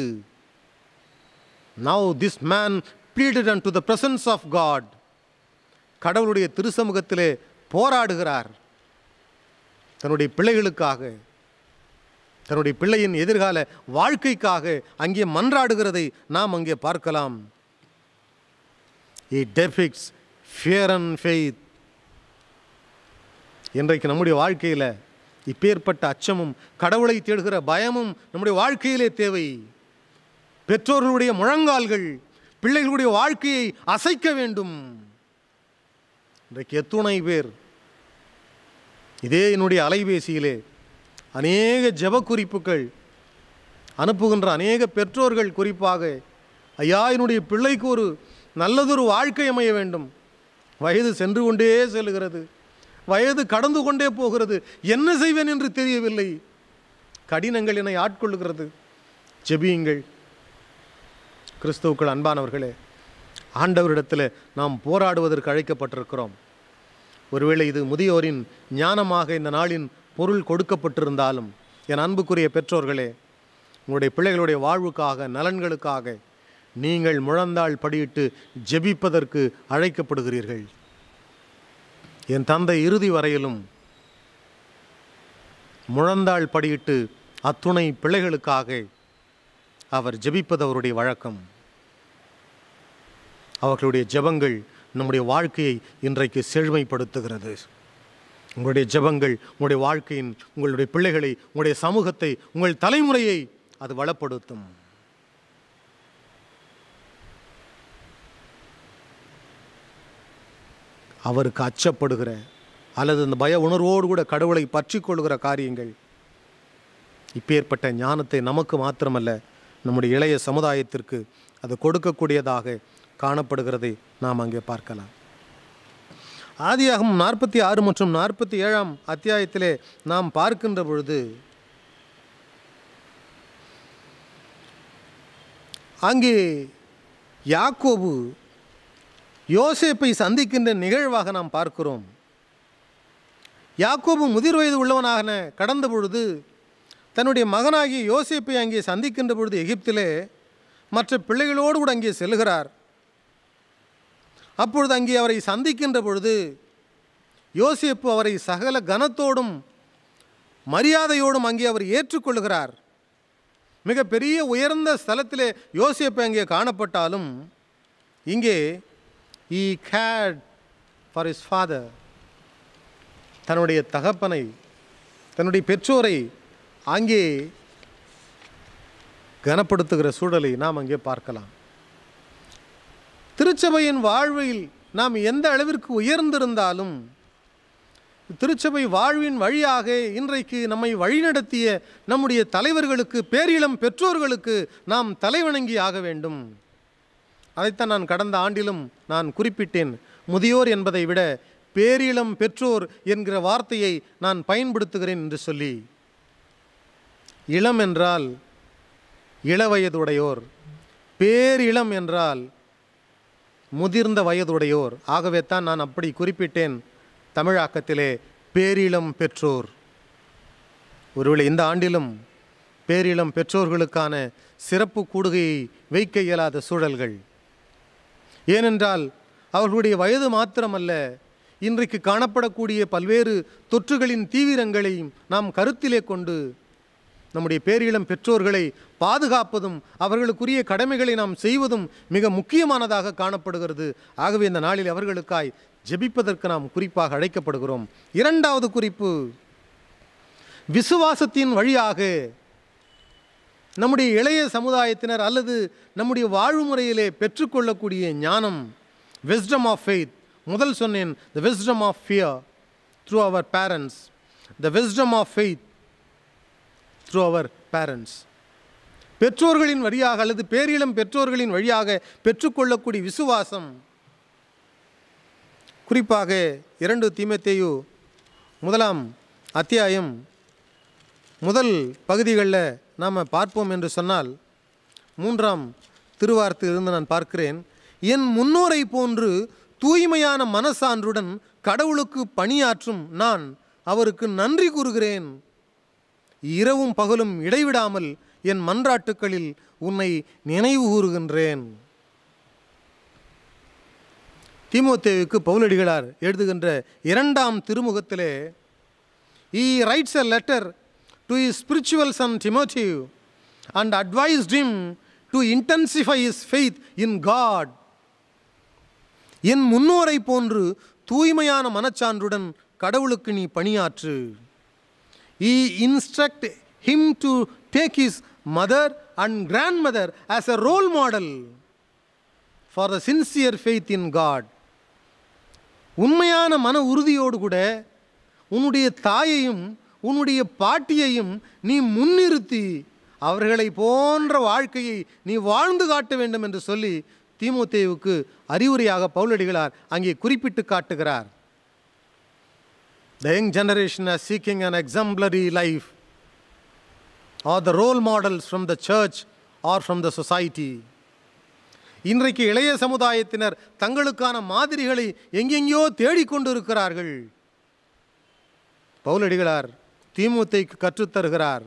now this man pleaded and to the presence of God கடவுளுடைய திருசமூகத்திலே போராடுகிறார் தன்னுடைய பிள்ளைகளுக்காக தன்னுடைய பிள்ளையின் எதிர்கால வாழ்க்கைக்காக அங்கே மன்றாடுகிறதை நாம் அங்கே பார்க்கலாம் he depicts fear and faith இன்றைக்கு நம்முடைய வாழ்க்கையில் இப்பேற்பட்ட அச்சமும் கடவுளை தேடுகிற பயமும் நம்முடைய வாழ்க்கையிலே தேவை பெற்றோர்களுடைய முழங்கால்கள் பிள்ளைகளுடைய வாழ்க்கையை அசைக்க வேண்டும் இன்றைக்கு எத்துணை பேர் இதே என்னுடைய அலைபேசியிலே அநேக ஜப குறிப்புகள் அனுப்புகின்ற அநேக பெற்றோர்கள் குறிப்பாக ஐயா என்னுடைய பிள்ளைக்கு ஒரு நல்லதொரு வாழ்க்கை அமைய வேண்டும் வயது சென்று கொண்டே செல்கிறது வயது கடந்து கொண்டே போகிறது என்ன செய்வேன் என்று தெரியவில்லை கடினங்கள் என்னை ஆட்கொள்ளுகிறது ஜெபியுங்கள் கிறிஸ்துவுக்கள் அன்பானவர்களே ஆண்டவரிடத்தில் நாம் போராடுவதற்கு அழைக்கப்பட்டிருக்கிறோம் ஒருவேளை இது முதியோரின் ஞானமாக இந்த நாளின் பொருள் கொடுக்கப்பட்டிருந்தாலும் என் அன்புக்குரிய பெற்றோர்களே உங்களுடைய பிள்ளைகளுடைய வாழ்வுக்காக நலன்களுக்காக நீங்கள் முழந்தால் படியிட்டு ஜெபிப்பதற்கு அழைக்கப்படுகிறீர்கள் என் தந்தை இறுதி வரையிலும் முழந்தாள் படியிட்டு அத்துணை பிள்ளைகளுக்காக அவர் ஜெபிப்பது அவருடைய வழக்கம் அவர்களுடைய ஜெபங்கள் நம்முடைய வாழ்க்கையை இன்றைக்கு செழுமைப்படுத்துகிறது உங்களுடைய ஜபங்கள் உங்களுடைய வாழ்க்கையின் உங்களுடைய பிள்ளைகளை உங்களுடைய சமூகத்தை உங்கள் தலைமுறையை அது வளப்படுத்தும் அவருக்கு அச்சப்படுகிற அல்லது அந்த பய உணர்வோடு கூட கடவுளை பற்றி கொள்கிற காரியங்கள் இப்பேற்பட்ட ஞானத்தை நமக்கு மாத்திரமல்ல நம்முடைய இளைய சமுதாயத்திற்கு அது கொடுக்கக்கூடியதாக காணப்படுகிறதை நாம் அங்கே பார்க்கலாம் ஆதியாகும் நாற்பத்தி ஆறு மற்றும் நாற்பத்தி ஏழாம் அத்தியாயத்திலே நாம் பார்க்கின்ற பொழுது அங்கே யாக்கோபு யோசேப்பை சந்திக்கின்ற நிகழ்வாக நாம் பார்க்கிறோம் யாக்கோபு முதிர் வயது உள்ளவனாக கடந்த பொழுது தன்னுடைய மகனாகிய யோசேப்பை அங்கே சந்திக்கின்ற பொழுது எகிப்திலே மற்ற பிள்ளைகளோடு கூட அங்கே செல்கிறார் அப்பொழுது அங்கே அவரை சந்திக்கின்ற பொழுது யோசிப்பு அவரை சகல கனத்தோடும் மரியாதையோடும் அங்கே அவர் ஏற்றுக்கொள்கிறார் மிக பெரிய உயர்ந்த ஸ்தலத்திலே யோசிப்பு அங்கே காணப்பட்டாலும் இங்கே he cared for his father தன்னுடைய தகப்பனை தன்னுடைய பெற்றோரை அங்கே கனப்படுத்துகிற சூழலை நாம் அங்கே பார்க்கலாம் திருச்சபையின் வாழ்வில் நாம் எந்த அளவிற்கு உயர்ந்திருந்தாலும் திருச்சபை வாழ்வின் வழியாக இன்றைக்கு நம்மை வழிநடத்திய நம்முடைய தலைவர்களுக்கு பேரிளம் பெற்றோர்களுக்கு நாம் தலைவணங்கி ஆக வேண்டும் அதைத்தான் நான் கடந்த ஆண்டிலும் நான் குறிப்பிட்டேன் முதியோர் என்பதை விட பேரிளம் பெற்றோர் என்கிற வார்த்தையை நான் பயன்படுத்துகிறேன் என்று சொல்லி இளம் என்றால் இளவயதுடையோர் பேரிளம் என்றால் முதிர்ந்த வயதுடையோர் ஆகவே தான் நான் அப்படி குறிப்பிட்டேன் தமிழாக்கத்திலே பேரிளம் பெற்றோர் ஒருவேளை இந்த ஆண்டிலும் பேரிளம் பெற்றோர்களுக்கான சிறப்பு கூடுகையை வைக்க இயலாத சூழல்கள் ஏனென்றால் அவர்களுடைய வயது மாத்திரமல்ல இன்றைக்கு காணப்படக்கூடிய பல்வேறு தொற்றுகளின் தீவிரங்களையும் நாம் கருத்திலே கொண்டு நம்முடைய பேரிளம் பெற்றோர்களை பாதுகாப்பதும் அவர்களுக்குரிய கடமைகளை நாம் செய்வதும் மிக முக்கியமானதாக காணப்படுகிறது ஆகவே இந்த நாளில் அவர்களுக்காய் ஜெபிப்பதற்கு நாம் குறிப்பாக அழைக்கப்படுகிறோம் இரண்டாவது குறிப்பு விசுவாசத்தின் வழியாக நம்முடைய இளைய சமுதாயத்தினர் அல்லது நம்முடைய வாழ்வுமுறையிலே பெற்றுக்கொள்ளக்கூடிய ஞானம் விஸ்டம் ஆஃப் ஃபெய்த் முதல் சொன்னேன் the wisdom of fear through our parents the wisdom of faith through our parents பெற்றோர்களின் வழியாக அல்லது பேரிளம் பெற்றோர்களின் வழியாக பெற்றுக்கொள்ளக்கூடிய விசுவாசம் குறிப்பாக இரண்டு தீமத்தேயு முதலாம் அத்தியாயம் முதல் பகுதிகளில் நாம் பார்ப்போம் என்று சொன்னால் மூன்றாம் திருவாரத்திலிருந்து நான் பார்க்கிறேன் என் முன்னோரை போன்று தூய்மையான மனசான்றுடன் கடவுளுக்கு பணியாற்றும் நான் அவருக்கு நன்றி கூறுகிறேன் இரவும் பகலும் இடைவிடாமல் என் மன்றாட்டுக்களில் உன்னை நினைவு கூறுகின்றேன் திமுத்தேவுக்கு பவுலடிகளார் எழுதுகின்ற இரண்டாம் திருமுகத்திலே he writes a letter to his spiritual son Timothy and advise him to intensify his faith in God என் முன்னோரை போன்று தூய்மையான மனச்சான்றுடன் கடவுளுக்கு நீ பணியாற்று He instruct him to take his mother and grandmother as a role model for the sincere faith in God. உண்மையான மன உறுதியோடு கூட உன்னுடைய தாயையும் உன்னுடைய பாட்டியையும் நீ முன்னிறுத்தி அவர்களை போன்ற வாழ்க்கையை நீ வாழ்ந்து காட்ட வேண்டும் என்று சொல்லி திமுதேவுக்கு அறிவுரையாக பவுலடிகளார் அங்கே குறிப்பிட்டு காட்டுகிறார் The young generation are seeking an exemplary life or the role models from the church or from the society. இன்றைக்கு இளைய சமுதாயத்தினர் தங்களுக்கான மாதிரிகளை எங்கெங்கேயோ தேடிக்கொண்டிருக்கிறார்கள் பவுலடிகளார் தீமுத்தைக்கு கற்றுத்தருகிறார்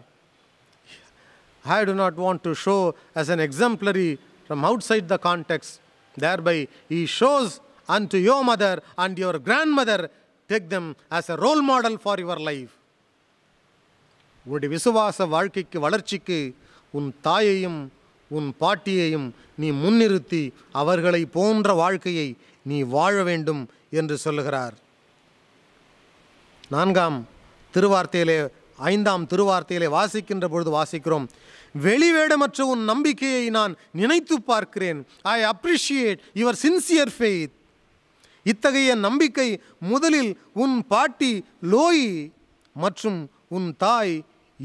I do not want to show us an exemplary from outside the context thereby he shows and to your mother and your grand mother take them as a role model for your life உன்னுடைய விசுவாச வாழ்க்கைக்கு வளர்ச்சிக்கு உன் தாயையும் உன் பாட்டியையும் நீ முன்னிறுத்தி அவர்களை போன்ற வாழ்க்கையை நீ வாழ வேண்டும் என்று சொல்லுகிறார் நான்காம் திருவார்த்தையிலே ஐந்தாம் திருவார்த்தையிலே வாசிக்கின்ற பொழுது வாசிக்கிறோம் வெளிவேடமற்ற உன் நம்பிக்கையை நான் நினைத்து பார்க்கிறேன் I appreciate your sincere faith இத்தகைய நம்பிக்கை முதலில் உன் பாட்டி லோயி மற்றும் உன் தாய்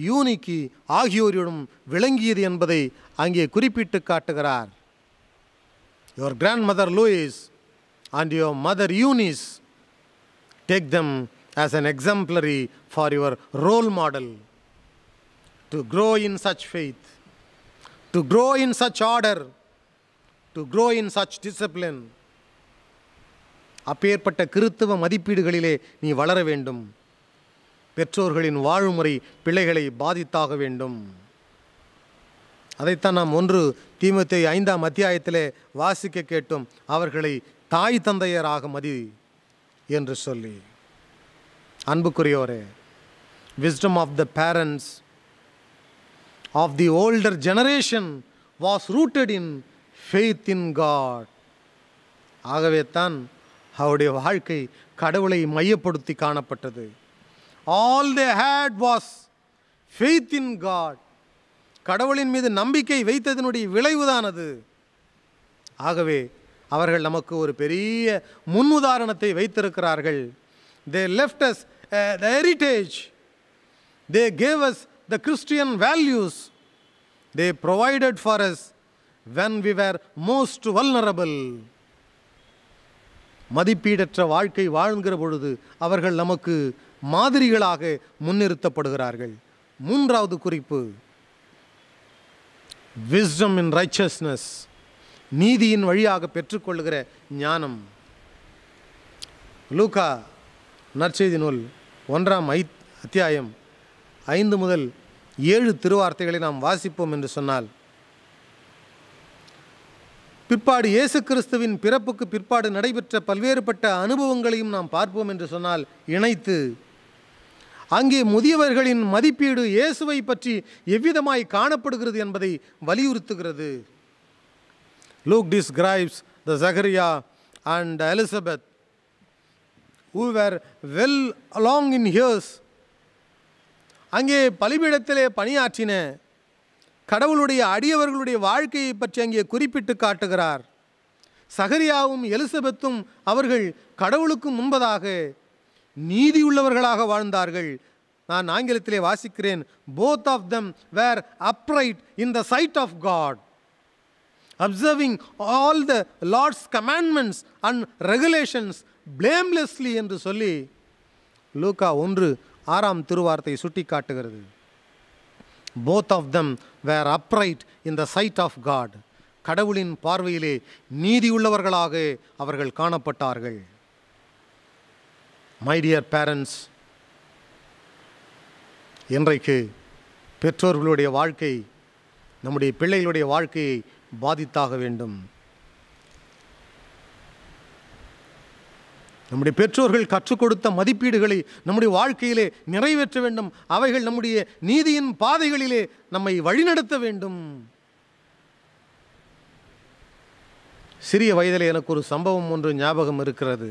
யூனிக்கு ஆகியோரிடம் விளங்கியது என்பதை அங்கே குறிப்பிட்டு காட்டுகிறார் your grand mother Lois and your mother Eunice take them as an exemplary for your role model to grow in such faith to grow in such order to grow in such discipline அப்பேற்பட்ட கிறித்துவ மதிப்பீடுகளிலே நீ வளர வேண்டும் பெற்றோர்களின் வாழ்முறை பிள்ளைகளை பாதித்தாக வேண்டும் அதைத்தான் நாம் ஒன்று தீமத்தை ஐந்தாம் அத்தியாயத்திலே வாசிக்க கேட்டும் அவர்களை தாய் தந்தையராக மதி என்று சொல்லி அன்புக்குரியோரே wisdom of the parents of the older generation was rooted in faith in God ஆகவே தான் அவருடைய வாழ்க்கை கடவுளை மையப்படுத்தி காணப்பட்டது all they had was faith in God கடவுளின் மீது நம்பிக்கை வைத்ததனுடைய விளைவுதான் அது ஆகவே அவர்கள் நமக்கு ஒரு பெரிய முன் உதாரணத்தை வைத்திருக்கிறார்கள் they left us the heritage they gave us the Christian values they provided for us when we were most vulnerable மதிப்பீடற்ற வாழ்க்கை வாழ்கிற பொழுது அவர்கள் நமக்கு மாதிரிகளாக முன்னிறுத்தப்படுகிறார்கள் மூன்றாவது குறிப்பு விஸ்டம் இன் ரைச்சஸ்னஸ் நீதியின் வழியாக பெற்றுக்கொள்கிற ஞானம் லூகா நற்செய்தி நூல் ஒன்றாம் ஐ அத்தியாயம் ஐந்து முதல் ஏழு திருவார்த்தைகளை நாம் வாசிப்போம் என்று சொன்னால் பிற்பாடு இயேசு கிறிஸ்துவின் பிறப்புக்கு பிற்பாடு நடைபெற்ற பல்வேறுபட்ட அனுபவங்களையும் நாம் பார்ப்போம் என்று சொன்னால் இணைத்து அங்கே முதியவர்களின் மதிப்பீடு இயேசுவை பற்றி எவ்விதமாய் காணப்படுகிறது என்பதை வலியுறுத்துகிறது Luke describes the Zechariah and Elizabeth who were well along in years அங்கே பலிபீடத்திலே பணியாற்றின கடவுளுடைய அடியவர்களுடைய வாழ்க்கையை பற்றி அங்கே குறிப்பிட்டு காட்டுகிறார் சகரியாவும் எலிசபெத்தும் அவர்கள் கடவுளுக்கு முன்பதாக நீதி உள்ளவர்களாக வாழ்ந்தார்கள் நான் ஆங்கிலத்திலே வாசிக்கிறேன் both of them were upright in the sight of God observing all the Lord's commandments and regulations blamelessly என்று சொல்லி லூகா ஒன்று ஆறாம் திருவார்த்தை சுட்டி காட்டுகிறது both of them were upright in the sight of God கடவுளின் பார்வையிலே நீதியுள்ளவர்களாக அவர்கள் காணப்பட்டார்கள் மை டியர் பேரண்ட்ஸ் இன்றைக்கு பெற்றோர்களுடைய வாழ்க்கை நம்முடைய பிள்ளைகளுடைய வாழ்க்கையை பாதித்தாக வேண்டும் நம்முடைய பெற்றோர்கள் கற்றுக் கொடுத்த மதிப்பீடுகளை நம்முடைய வாழ்க்கையிலே நிறைவேற்ற வேண்டும் அவைகள் நம்முடைய நீதியின் பாதைகளிலே நம்மை வழிநடத்த வேண்டும் சிறிய வயதில் எனக்கு ஒரு சம்பவம் ஒன்று ஞாபகம் இருக்கிறது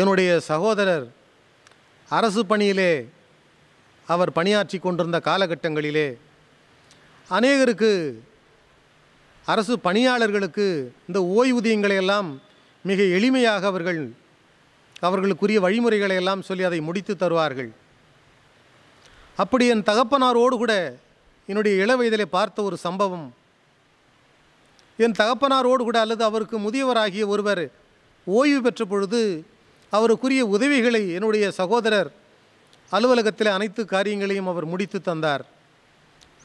என்னுடைய சகோதரர் அரசு பணியிலே அவர் பணியாற்றி கொண்டிருந்த காலகட்டங்களிலே அநேகருக்கு அரசு பணியாளர்களுக்கு இந்த ஓய்வூதியங்களை எல்லாம் மிக எளிமையாக அவர்கள் அவர்களுக்குரிய வழிமுறைகளை எல்லாம் சொல்லி அதை முடித்து தருவார்கள் அப்படி என் தகப்பனாரோடு கூட என்னுடைய இள பார்த்த ஒரு சம்பவம் என் தகப்பனாரோடு கூட அல்லது அவருக்கு முதியவராகிய ஒருவர் ஓய்வு பெற்ற பொழுது அவருக்குரிய உதவிகளை என்னுடைய சகோதரர் அலுவலகத்தில் அனைத்து காரியங்களையும் அவர் முடித்து தந்தார்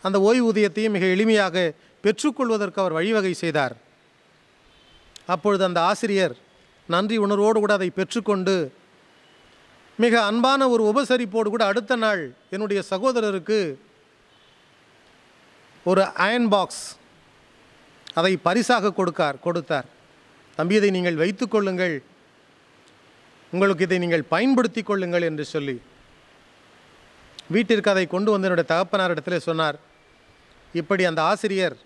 அந்த ஓய்வூதியத்தையும் மிக எளிமையாக பெற்றுக்கொள்வதற்கு அவர் வழிவகை செய்தார் அப்பொழுது அந்த ஆசிரியர் நன்றி உணர்வோடு கூட அதை பெற்றுக்கொண்டு மிக அன்பான ஒரு உபசரிப்போடு கூட அடுத்த நாள் என்னுடைய சகோதரருக்கு ஒரு அயன் பாக்ஸ் அதை பரிசாக கொடுக்கார் கொடுத்தார் தம்பி இதை நீங்கள் வைத்து கொள்ளுங்கள் உங்களுக்கு இதை நீங்கள் பயன்படுத்தி கொள்ளுங்கள் என்று சொல்லி வீட்டிற்கு அதை கொண்டு வந்து என்னுடைய தகப்பனார் இடத்துல சொன்னார் இப்படி அந்த ஆசிரியர்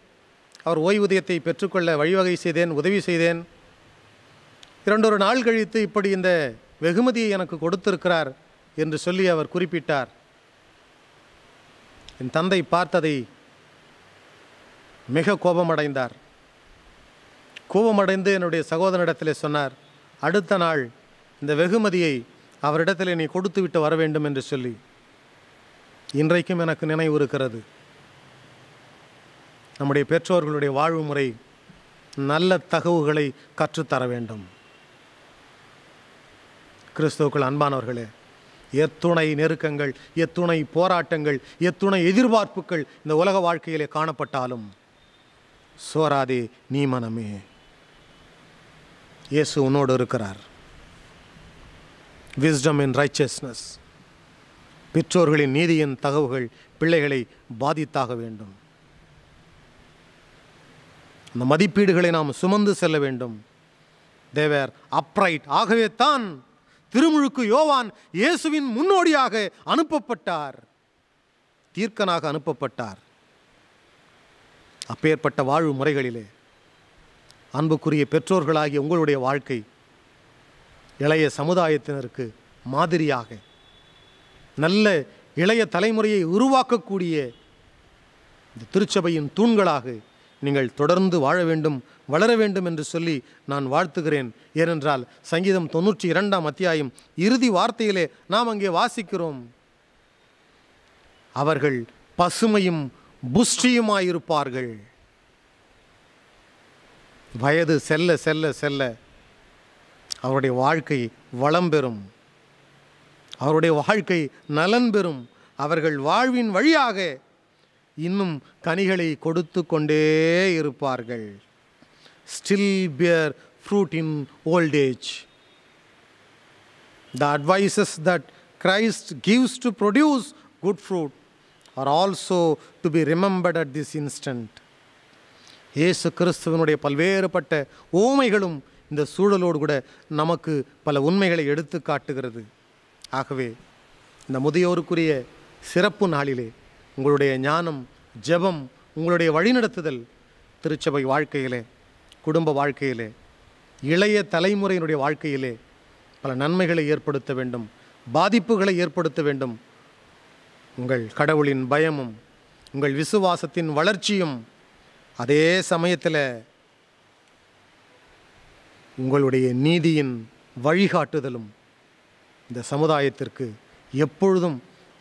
அவர் ஓய்வூதியத்தை பெற்றுக்கொள்ள வழிவகை செய்தேன் உதவி செய்தேன் இரண்டொரு நாள் கழித்து இப்படி இந்த வெகுமதியை எனக்கு கொடுத்திருக்கிறார் என்று சொல்லி அவர் குறிப்பிட்டார் என் தந்தை பார்த்ததை மிக கோபமடைந்தார் கோபமடைந்து என்னுடைய சகோதரனிடத்தில் சொன்னார் அடுத்த நாள் இந்த வெகுமதியை அவரிடத்தில் நீ கொடுத்துவிட்டு வர வேண்டும் என்று சொல்லி இன்றைக்கும் எனக்கு நினைவு இருக்கிறது நம்முடைய பெற்றோர்களுடைய வாழ்வு முறை நல்ல தகவுகளை கற்றுத்தர வேண்டும் கிறிஸ்துவுக்குள் அன்பானவர்களே எத்துணை நெருக்கங்கள் எத்துணை போராட்டங்கள் எத்துணை எதிர்பார்ப்புகள் இந்த உலக வாழ்க்கையிலே காணப்பட்டாலும் சோராதே நீ மனமே இயேசு உன்னோடு இருக்கிறார் விஸ்டம் இன் ரைச்சஸ்னஸ் பெற்றோர்களின் நீதியின் தகவுகள் பிள்ளைகளை பாதித்தாக வேண்டும் இந்த மதிப்பீடுகளை நாம் சுமந்து செல்ல வேண்டும் தேவர் அப்ரைட் ஆகவே தான் திருமுழுக்கு யோவான் இயேசுவின் முன்னோடியாக அனுப்பப்பட்டார் தீர்க்கனாக அனுப்பப்பட்டார் அப்பேற்பட்ட வாழ்வு முறைகளிலே அன்புக்குரிய பெற்றோர்களாகிய உங்களுடைய வாழ்க்கை இளைய சமுதாயத்தினருக்கு மாதிரியாக நல்ல இளைய தலைமுறையை உருவாக்கக்கூடிய இந்த திருச்சபையின் தூண்களாக நீங்கள் தொடர்ந்து வாழ வேண்டும் வளர வேண்டும் என்று சொல்லி நான் வாழ்த்துகிறேன் ஏனென்றால் சங்கீதம் தொன்னூற்றி இரண்டாம் அத்தியாயம் இறுதி வார்த்தையிலே நாம் அங்கே வாசிக்கிறோம் அவர்கள் பசுமையும் புஷ்டியுமாயிருப்பார்கள் வயது செல்ல செல்ல செல்ல அவருடைய வாழ்க்கை வளம் பெறும் அவருடைய வாழ்க்கை நலன் பெறும் அவர்கள் வாழ்வின் வழியாக இன்னும் கனிகளை கொடுத்து கொண்டே இருப்பார்கள் still bear fruit in old age the advices that Christ gives to produce good fruit are also to be remembered at this instant இயேசு கிறிஸ்துவனுடைய பல்வேறுபட்ட ஓமைகளும் இந்த சூழலோடு கூட நமக்கு பல உண்மைகளை எடுத்து காட்டுகிறது ஆகவே இந்த முதியோருக்குரிய சிறப்பு நாளிலே உங்களுடைய ஞானம் ஜெபம் உங்களுடைய வழிநடத்துதல் திருச்சபை வாழ்க்கையிலே குடும்ப வாழ்க்கையிலே இளைய தலைமுறையினுடைய வாழ்க்கையிலே பல நன்மைகளை ஏற்படுத்த வேண்டும் பாதிப்புகளை ஏற்படுத்த வேண்டும் உங்கள் கடவுளின் பயமும் உங்கள் விசுவாசத்தின் வளர்ச்சியும் அதே சமயத்தில் உங்களுடைய நீதியின் வழிகாட்டுதலும் இந்த சமுதாயத்திற்கு எப்பொழுதும்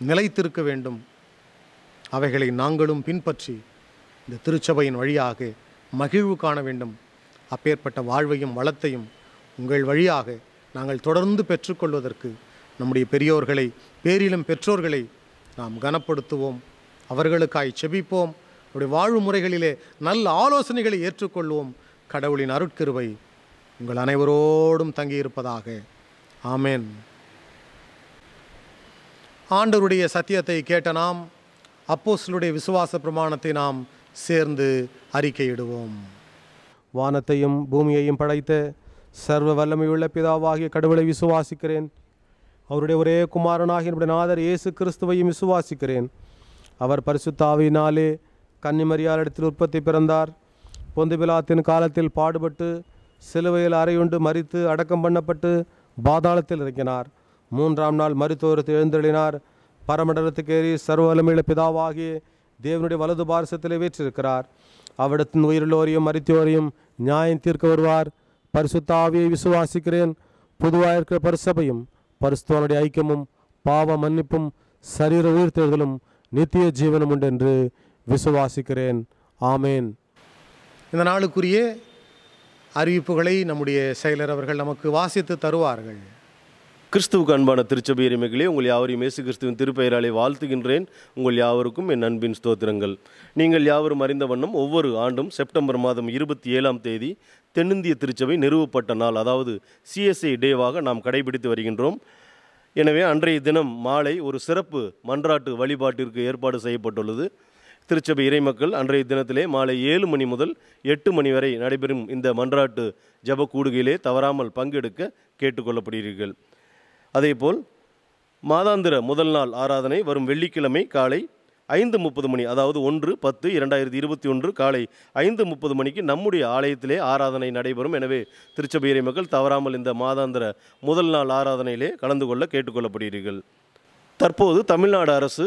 நிலைத்திருக்க வேண்டும் அவைகளை நாங்களும் பின்பற்றி இந்த திருச்சபையின் வழியாக மகிழ்வு காண வேண்டும் அப்பேற்பட்ட வாழ்வையும் வளத்தையும் உங்கள் வழியாக நாங்கள் தொடர்ந்து பெற்றுக்கொள்வதற்கு நம்முடைய பெரியோர்களை பேரிலும் பெற்றோர்களை நாம் கனப்படுத்துவோம் அவர்களுக்காய் செபிப்போம் அவருடைய வாழ்வு முறைகளிலே நல்ல ஆலோசனைகளை ஏற்றுக்கொள்வோம் கடவுளின் அருட்கிருவை உங்கள் அனைவரோடும் தங்கியிருப்பதாக ஆமேன் ஆண்டவருடைய சத்தியத்தை கேட்ட நாம் அப்போஸ்லுடைய விசுவாச பிரமாணத்தை நாம் சேர்ந்து அறிக்கையிடுவோம் வானத்தையும் பூமியையும் படைத்த சர்வ வல்லமையுள்ள பிதாவாகிய கடவுளை விசுவாசிக்கிறேன் அவருடைய ஒரே குமாரனாகிய என்னுடைய நாதர் இயேசு கிறிஸ்துவையும் விசுவாசிக்கிறேன் அவர் பரிசுத்தாவினாலே கன்னிமரியாளிடத்தில் உற்பத்தி பிறந்தார் பொந்து பிலாத்தின் காலத்தில் பாடுபட்டு சிலுவையில் அறையுண்டு மறித்து அடக்கம் பண்ணப்பட்டு பாதாளத்தில் இறங்கினார் மூன்றாம் நாள் மருத்துவருக்கு எழுந்தெழினார் பரமண்டலத்துக்கேறி சர்வலமிழ பிதாவாகி தேவனுடைய வலது பாரசத்தில் வீற்றிருக்கிறார் அவ்விடத்தின் உயிரிழோரையும் மறித்தோரையும் நியாயம் தீர்க்க வருவார் பரிசுத்தாவியை விசுவாசிக்கிறேன் பொதுவாக இருக்கிற பரிசபையும் பரிசுத்தவனுடைய ஐக்கியமும் பாவ மன்னிப்பும் சரீர உயிர்த்தெழுதலும் நித்திய ஜீவனம் உண்டு என்று விசுவாசிக்கிறேன் ஆமேன் இந்த நாளுக்குரிய அறிவிப்புகளை நம்முடைய செயலர் அவர்கள் நமக்கு வாசித்து தருவார்கள் கிறிஸ்துவுக்கு அன்பான திருச்சபை எருமைகளே உங்கள் யாவரையும் ஏசு கிறிஸ்துவின் திருப்பெயராலே வாழ்த்துகின்றேன் உங்கள் யாவருக்கும் என் அன்பின் ஸ்தோத்திரங்கள் நீங்கள் யாவரும் அறிந்த வண்ணம் ஒவ்வொரு ஆண்டும் செப்டம்பர் மாதம் இருபத்தி ஏழாம் தேதி தென்னிந்திய திருச்சபை நிறுவப்பட்ட நாள் அதாவது சிஎஸ்ஐ டேவாக நாம் கடைபிடித்து வருகின்றோம் எனவே அன்றைய தினம் மாலை ஒரு சிறப்பு மன்றாட்டு வழிபாட்டிற்கு ஏற்பாடு செய்யப்பட்டுள்ளது திருச்சபை இறைமக்கள் அன்றைய தினத்திலே மாலை ஏழு மணி முதல் எட்டு மணி வரை நடைபெறும் இந்த மன்றாட்டு ஜப கூடுகையிலே தவறாமல் பங்கெடுக்க கேட்டுக்கொள்ளப்படுகிறீர்கள் அதேபோல் மாதாந்திர முதல் நாள் ஆராதனை வரும் வெள்ளிக்கிழமை காலை ஐந்து முப்பது மணி அதாவது ஒன்று பத்து இரண்டாயிரத்தி இருபத்தி ஒன்று காலை ஐந்து முப்பது மணிக்கு நம்முடைய ஆலயத்திலே ஆராதனை நடைபெறும் எனவே திருச்சபையரை மக்கள் தவறாமல் இந்த மாதாந்திர முதல் நாள் ஆராதனையிலே கலந்து கொள்ள கேட்டுக்கொள்ளப்படுகிறீர்கள் தற்போது தமிழ்நாடு அரசு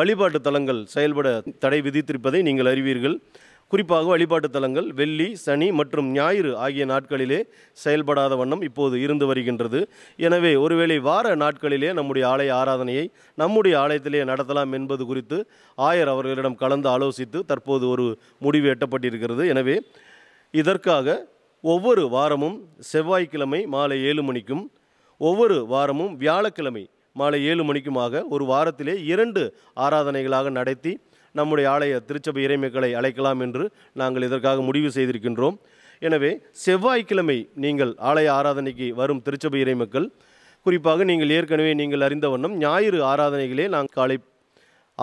வழிபாட்டு தலங்கள் செயல்பட தடை விதித்திருப்பதை நீங்கள் அறிவீர்கள் குறிப்பாக வழிபாட்டு தலங்கள் வெள்ளி சனி மற்றும் ஞாயிறு ஆகிய நாட்களிலே செயல்படாத வண்ணம் இப்போது இருந்து வருகின்றது எனவே ஒருவேளை வார நாட்களிலே நம்முடைய ஆலய ஆராதனையை நம்முடைய ஆலயத்திலே நடத்தலாம் என்பது குறித்து ஆயர் அவர்களிடம் கலந்து ஆலோசித்து தற்போது ஒரு முடிவு எட்டப்பட்டிருக்கிறது எனவே இதற்காக ஒவ்வொரு வாரமும் செவ்வாய்க்கிழமை மாலை ஏழு மணிக்கும் ஒவ்வொரு வாரமும் வியாழக்கிழமை மாலை ஏழு மணிக்குமாக ஒரு வாரத்திலே இரண்டு ஆராதனைகளாக நடத்தி நம்முடைய ஆலய திருச்சபை இறைமைகளை அழைக்கலாம் என்று நாங்கள் இதற்காக முடிவு செய்திருக்கின்றோம் எனவே செவ்வாய்க்கிழமை நீங்கள் ஆலய ஆராதனைக்கு வரும் திருச்சபை இறைமக்கள் குறிப்பாக நீங்கள் ஏற்கனவே நீங்கள் அறிந்த வண்ணம் ஞாயிறு ஆராதனைகளே நாங்கள் காலை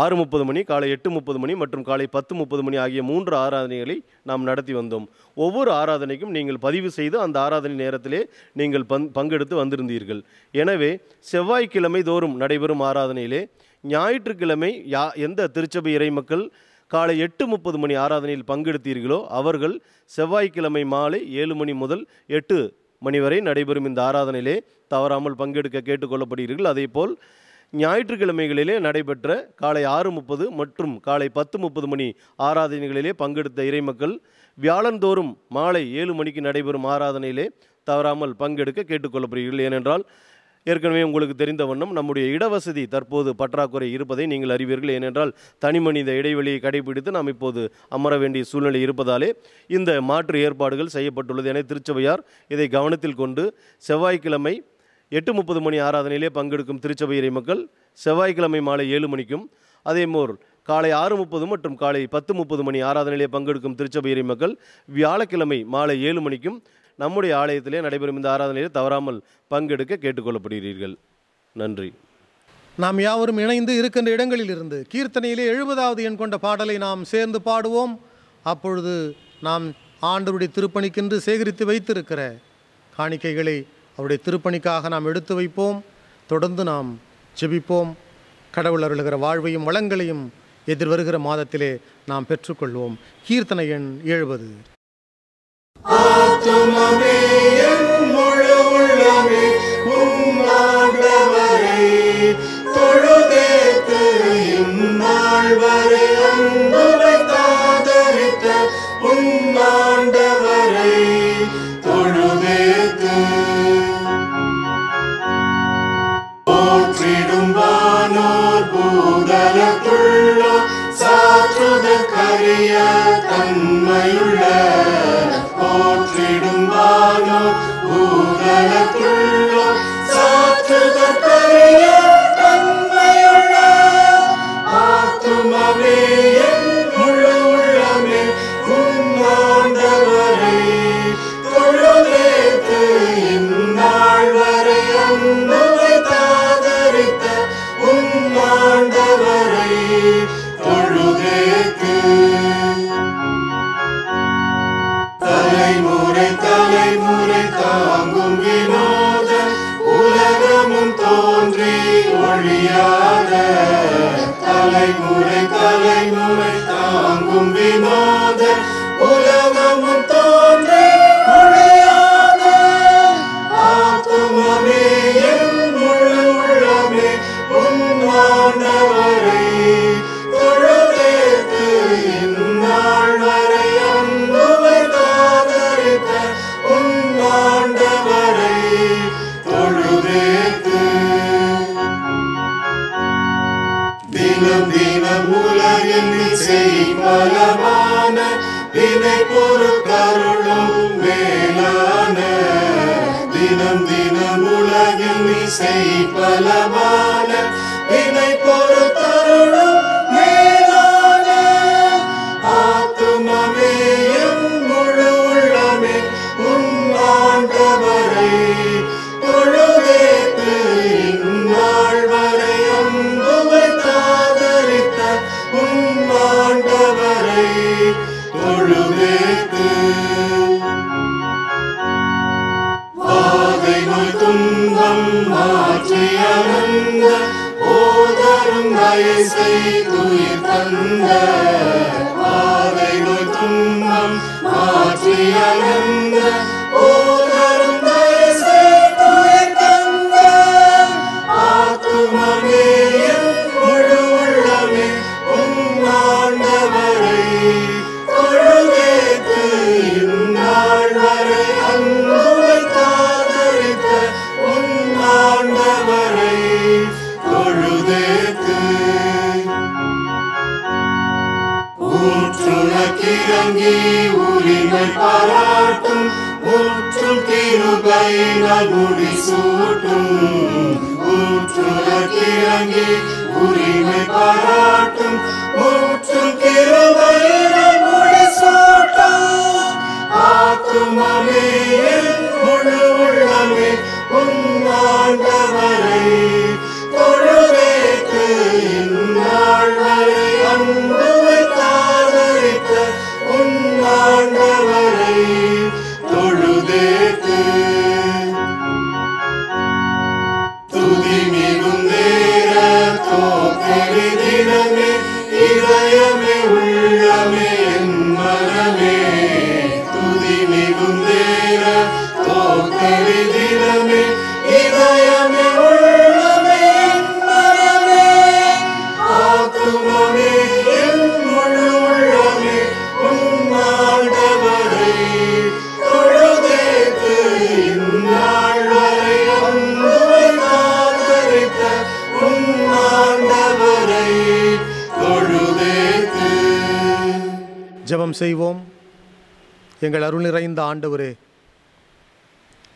ஆறு முப்பது மணி காலை எட்டு முப்பது மணி மற்றும் காலை பத்து முப்பது மணி ஆகிய மூன்று ஆராதனைகளை நாம் நடத்தி வந்தோம் ஒவ்வொரு ஆராதனைக்கும் நீங்கள் பதிவு செய்து அந்த ஆராதனை நேரத்திலே நீங்கள் பங் பங்கெடுத்து வந்திருந்தீர்கள் எனவே செவ்வாய்க்கிழமை தோறும் நடைபெறும் ஆராதனையிலே ஞாயிற்றுக்கிழமை யா எந்த திருச்சபை இறைமக்கள் காலை எட்டு முப்பது மணி ஆராதனையில் பங்கெடுத்தீர்களோ அவர்கள் செவ்வாய்க்கிழமை மாலை ஏழு மணி முதல் எட்டு மணி வரை நடைபெறும் இந்த ஆராதனையிலே தவறாமல் பங்கெடுக்க கேட்டுக்கொள்ளப்படுகிறீர்கள் அதேபோல் ஞாயிற்றுக்கிழமைகளிலே நடைபெற்ற காலை ஆறு முப்பது மற்றும் காலை பத்து முப்பது மணி ஆராதனைகளிலே பங்கெடுத்த இறைமக்கள் வியாழந்தோறும் மாலை ஏழு மணிக்கு நடைபெறும் ஆராதனையிலே தவறாமல் பங்கெடுக்க கேட்டுக்கொள்ளப்படுகிறீர்கள் ஏனென்றால் ஏற்கனவே உங்களுக்கு தெரிந்த வண்ணம் நம்முடைய இடவசதி தற்போது பற்றாக்குறை இருப்பதை நீங்கள் அறிவீர்கள் ஏனென்றால் தனிமனித இடைவெளியை கடைபிடித்து நாம் இப்போது அமர வேண்டிய சூழ்நிலை இருப்பதாலே இந்த மாற்று ஏற்பாடுகள் செய்யப்பட்டுள்ளது என திருச்சபையார் இதை கவனத்தில் கொண்டு செவ்வாய்க்கிழமை எட்டு முப்பது மணி ஆராதனையிலே பங்கெடுக்கும் திருச்சபையரை மக்கள் செவ்வாய்க்கிழமை மாலை ஏழு மணிக்கும் அதேபோல் காலை ஆறு முப்பது மற்றும் காலை பத்து முப்பது மணி ஆராதனையிலே பங்கெடுக்கும் திருச்சபையரை மக்கள் வியாழக்கிழமை மாலை ஏழு மணிக்கும் நம்முடைய ஆலயத்திலே நடைபெறும் இந்த ஆராதனையில் தவறாமல் பங்கெடுக்க கேட்டுக்கொள்ளப்படுகிறீர்கள் நன்றி நாம் யாவரும் இணைந்து இருக்கின்ற இடங்களிலிருந்து கீர்த்தனையிலே எழுபதாவது எண் கொண்ட பாடலை நாம் சேர்ந்து பாடுவோம் அப்பொழுது நாம் ஆண்டவருடைய திருப்பணிக்கென்று சேகரித்து வைத்திருக்கிற காணிக்கைகளை அவருடைய திருப்பணிக்காக நாம் எடுத்து வைப்போம் தொடர்ந்து நாம் ஜெபிப்போம் கடவுள் அருள்கிற வாழ்வையும் வளங்களையும் எதிர்வருகிற மாதத்திலே நாம் பெற்றுக்கொள்வோம் கீர்த்தனை எண் எழுபது ஆத்துமமே என் முழு உள்ளமே உன்னாண்டவர் பலத்துள்ளோம் சாற்றுதற்கரிய தன்மையுள்ள ஆத்துமவே முழு உள்ளமே உன்னாண்டவரே தொழுதேத்து இந்நாள் வரை அன்புமை தாதரித்த உன்னாண்டவரை தலைமுறை தலைமுறை தாங்கும் வினோத உலகமும் தோன்றி ஒழியாத தலைமுறை தலைமுறை தாங்கும் வினோத सैपलवा துயிர் தந்த பாதை நோய் துன்பம் மாற்றியலும்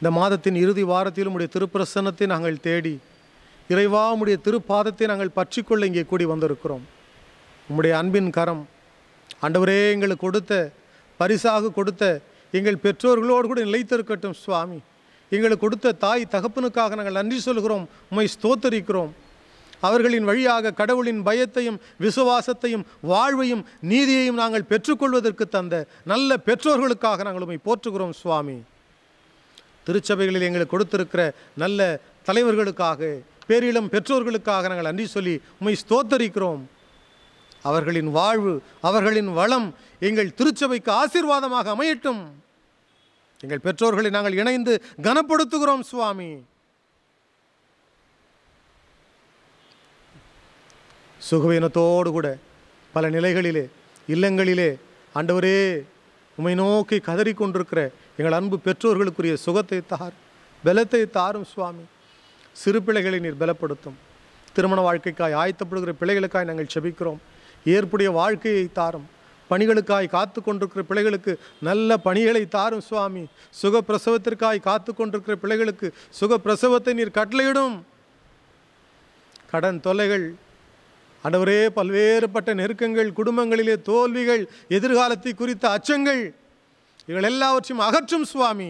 இந்த மாதத்தின் இறுதி வாரத்தில் உடைய திருப்பிரசன்னத்தை நாங்கள் தேடி இறைவா உடைய திருப்பாதத்தை நாங்கள் பற்றிக்கொள்ள இங்கே கூடி வந்திருக்கிறோம் உம்முடைய அன்பின் கரம் அண்டவரே எங்களுக்கு கொடுத்த பரிசாக கொடுத்த எங்கள் பெற்றோர்களோடு கூட நிலைத்திருக்கட்டும் சுவாமி எங்களுக்கு கொடுத்த தாய் தகப்பனுக்காக நாங்கள் நன்றி சொல்கிறோம் உம்மை ஸ்தோத்தரிக்கிறோம் அவர்களின் வழியாக கடவுளின் பயத்தையும் விசுவாசத்தையும் வாழ்வையும் நீதியையும் நாங்கள் பெற்றுக்கொள்வதற்கு தந்த நல்ல பெற்றோர்களுக்காக நாங்கள் உண்மை போற்றுகிறோம் சுவாமி திருச்சபைகளில் எங்களுக்கு கொடுத்திருக்கிற நல்ல தலைவர்களுக்காக பேரிளம் பெற்றோர்களுக்காக நாங்கள் நன்றி சொல்லி உண்மை ஸ்தோத்தரிக்கிறோம் அவர்களின் வாழ்வு அவர்களின் வளம் எங்கள் திருச்சபைக்கு ஆசீர்வாதமாக அமையட்டும் எங்கள் பெற்றோர்களை நாங்கள் இணைந்து கனப்படுத்துகிறோம் சுவாமி சுகவீனத்தோடு கூட பல நிலைகளிலே இல்லங்களிலே ஆண்டவரே உமை நோக்கி கதறிக்கொண்டிருக்கிற எங்கள் அன்பு பெற்றோர்களுக்குரிய சுகத்தை தார் பலத்தை தாரும் சுவாமி சிறு பிள்ளைகளை நீர் பலப்படுத்தும் திருமண வாழ்க்கைக்காய் ஆயத்தப்படுகிற பிள்ளைகளுக்காய் நாங்கள் செபிக்கிறோம் ஏற்புடைய வாழ்க்கையை தாரும் பணிகளுக்காய் காத்து கொண்டிருக்கிற பிள்ளைகளுக்கு நல்ல பணிகளை தாரும் சுவாமி சுக பிரசவத்திற்காய் காத்து கொண்டிருக்கிற பிள்ளைகளுக்கு சுக பிரசவத்தை நீர் கட்டளையிடும் கடன் தொல்லைகள் அடவரே பல்வேறுபட்ட நெருக்கங்கள் குடும்பங்களிலே தோல்விகள் எதிர்காலத்தை குறித்த அச்சங்கள் இவள் எல்லாவற்றையும் அகற்றும் சுவாமி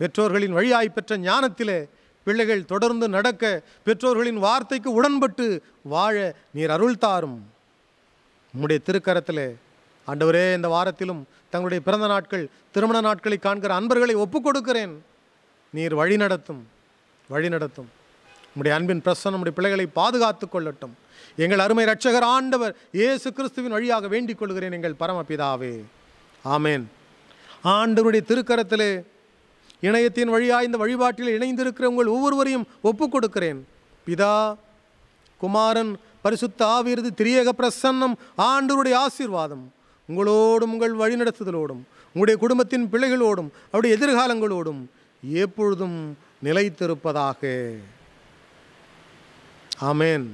பெற்றோர்களின் வழியாய் பெற்ற ஞானத்திலே பிள்ளைகள் தொடர்ந்து நடக்க பெற்றோர்களின் வார்த்தைக்கு உடன்பட்டு வாழ நீர் அருள் தாரும் உம்முடைய திருக்கரத்தில் ஆண்டவரே இந்த வாரத்திலும் தங்களுடைய பிறந்த நாட்கள் திருமண நாட்களை காண்கிற அன்பர்களை ஒப்புக் கொடுக்கிறேன் நீர் வழி நடத்தும் வழி நடத்தும் நம்முடைய அன்பின் பிரசனம் நம்முடைய பிள்ளைகளை பாதுகாத்து கொள்ளட்டும் எங்கள் அருமை ரட்சகர் ஆண்டவர் இயேசு கிறிஸ்துவின் வழியாக வேண்டிக் கொள்கிறேன் எங்கள் பரமபிதாவே ஆமேன் ஆண்டவருடைய திருக்கரத்திலே இணையத்தின் வழியாக இந்த வழிபாட்டில் இணைந்திருக்கிற உங்கள் ஒவ்வொருவரையும் ஒப்புக் கொடுக்கிறேன் பிதா குமாரன் பரிசுத்த ஆவியது திரியக பிரசன்னம் ஆண்டவருடைய ஆசீர்வாதம் உங்களோடும் உங்கள் வழிநடத்துதலோடும் உங்களுடைய குடும்பத்தின் பிள்ளைகளோடும் அவருடைய எதிர்காலங்களோடும் எப்பொழுதும் நிலைத்திருப்பதாக ஆமேன்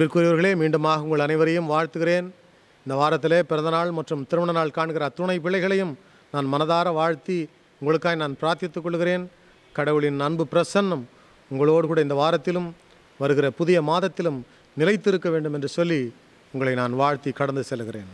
அன்பிற்குரியவர்களே மீண்டுமாக உங்கள் அனைவரையும் வாழ்த்துகிறேன் இந்த வாரத்திலே பிறந்தநாள் மற்றும் திருமண நாள் காண்கிற அத்துணை பிள்ளைகளையும் நான் மனதார வாழ்த்தி உங்களுக்காய் நான் பிரார்த்தித்துக் கொள்கிறேன் கடவுளின் அன்பு பிரசன்னம் உங்களோடு கூட இந்த வாரத்திலும் வருகிற புதிய மாதத்திலும் நிலைத்திருக்க வேண்டும் என்று சொல்லி உங்களை நான் வாழ்த்தி கடந்து செல்கிறேன்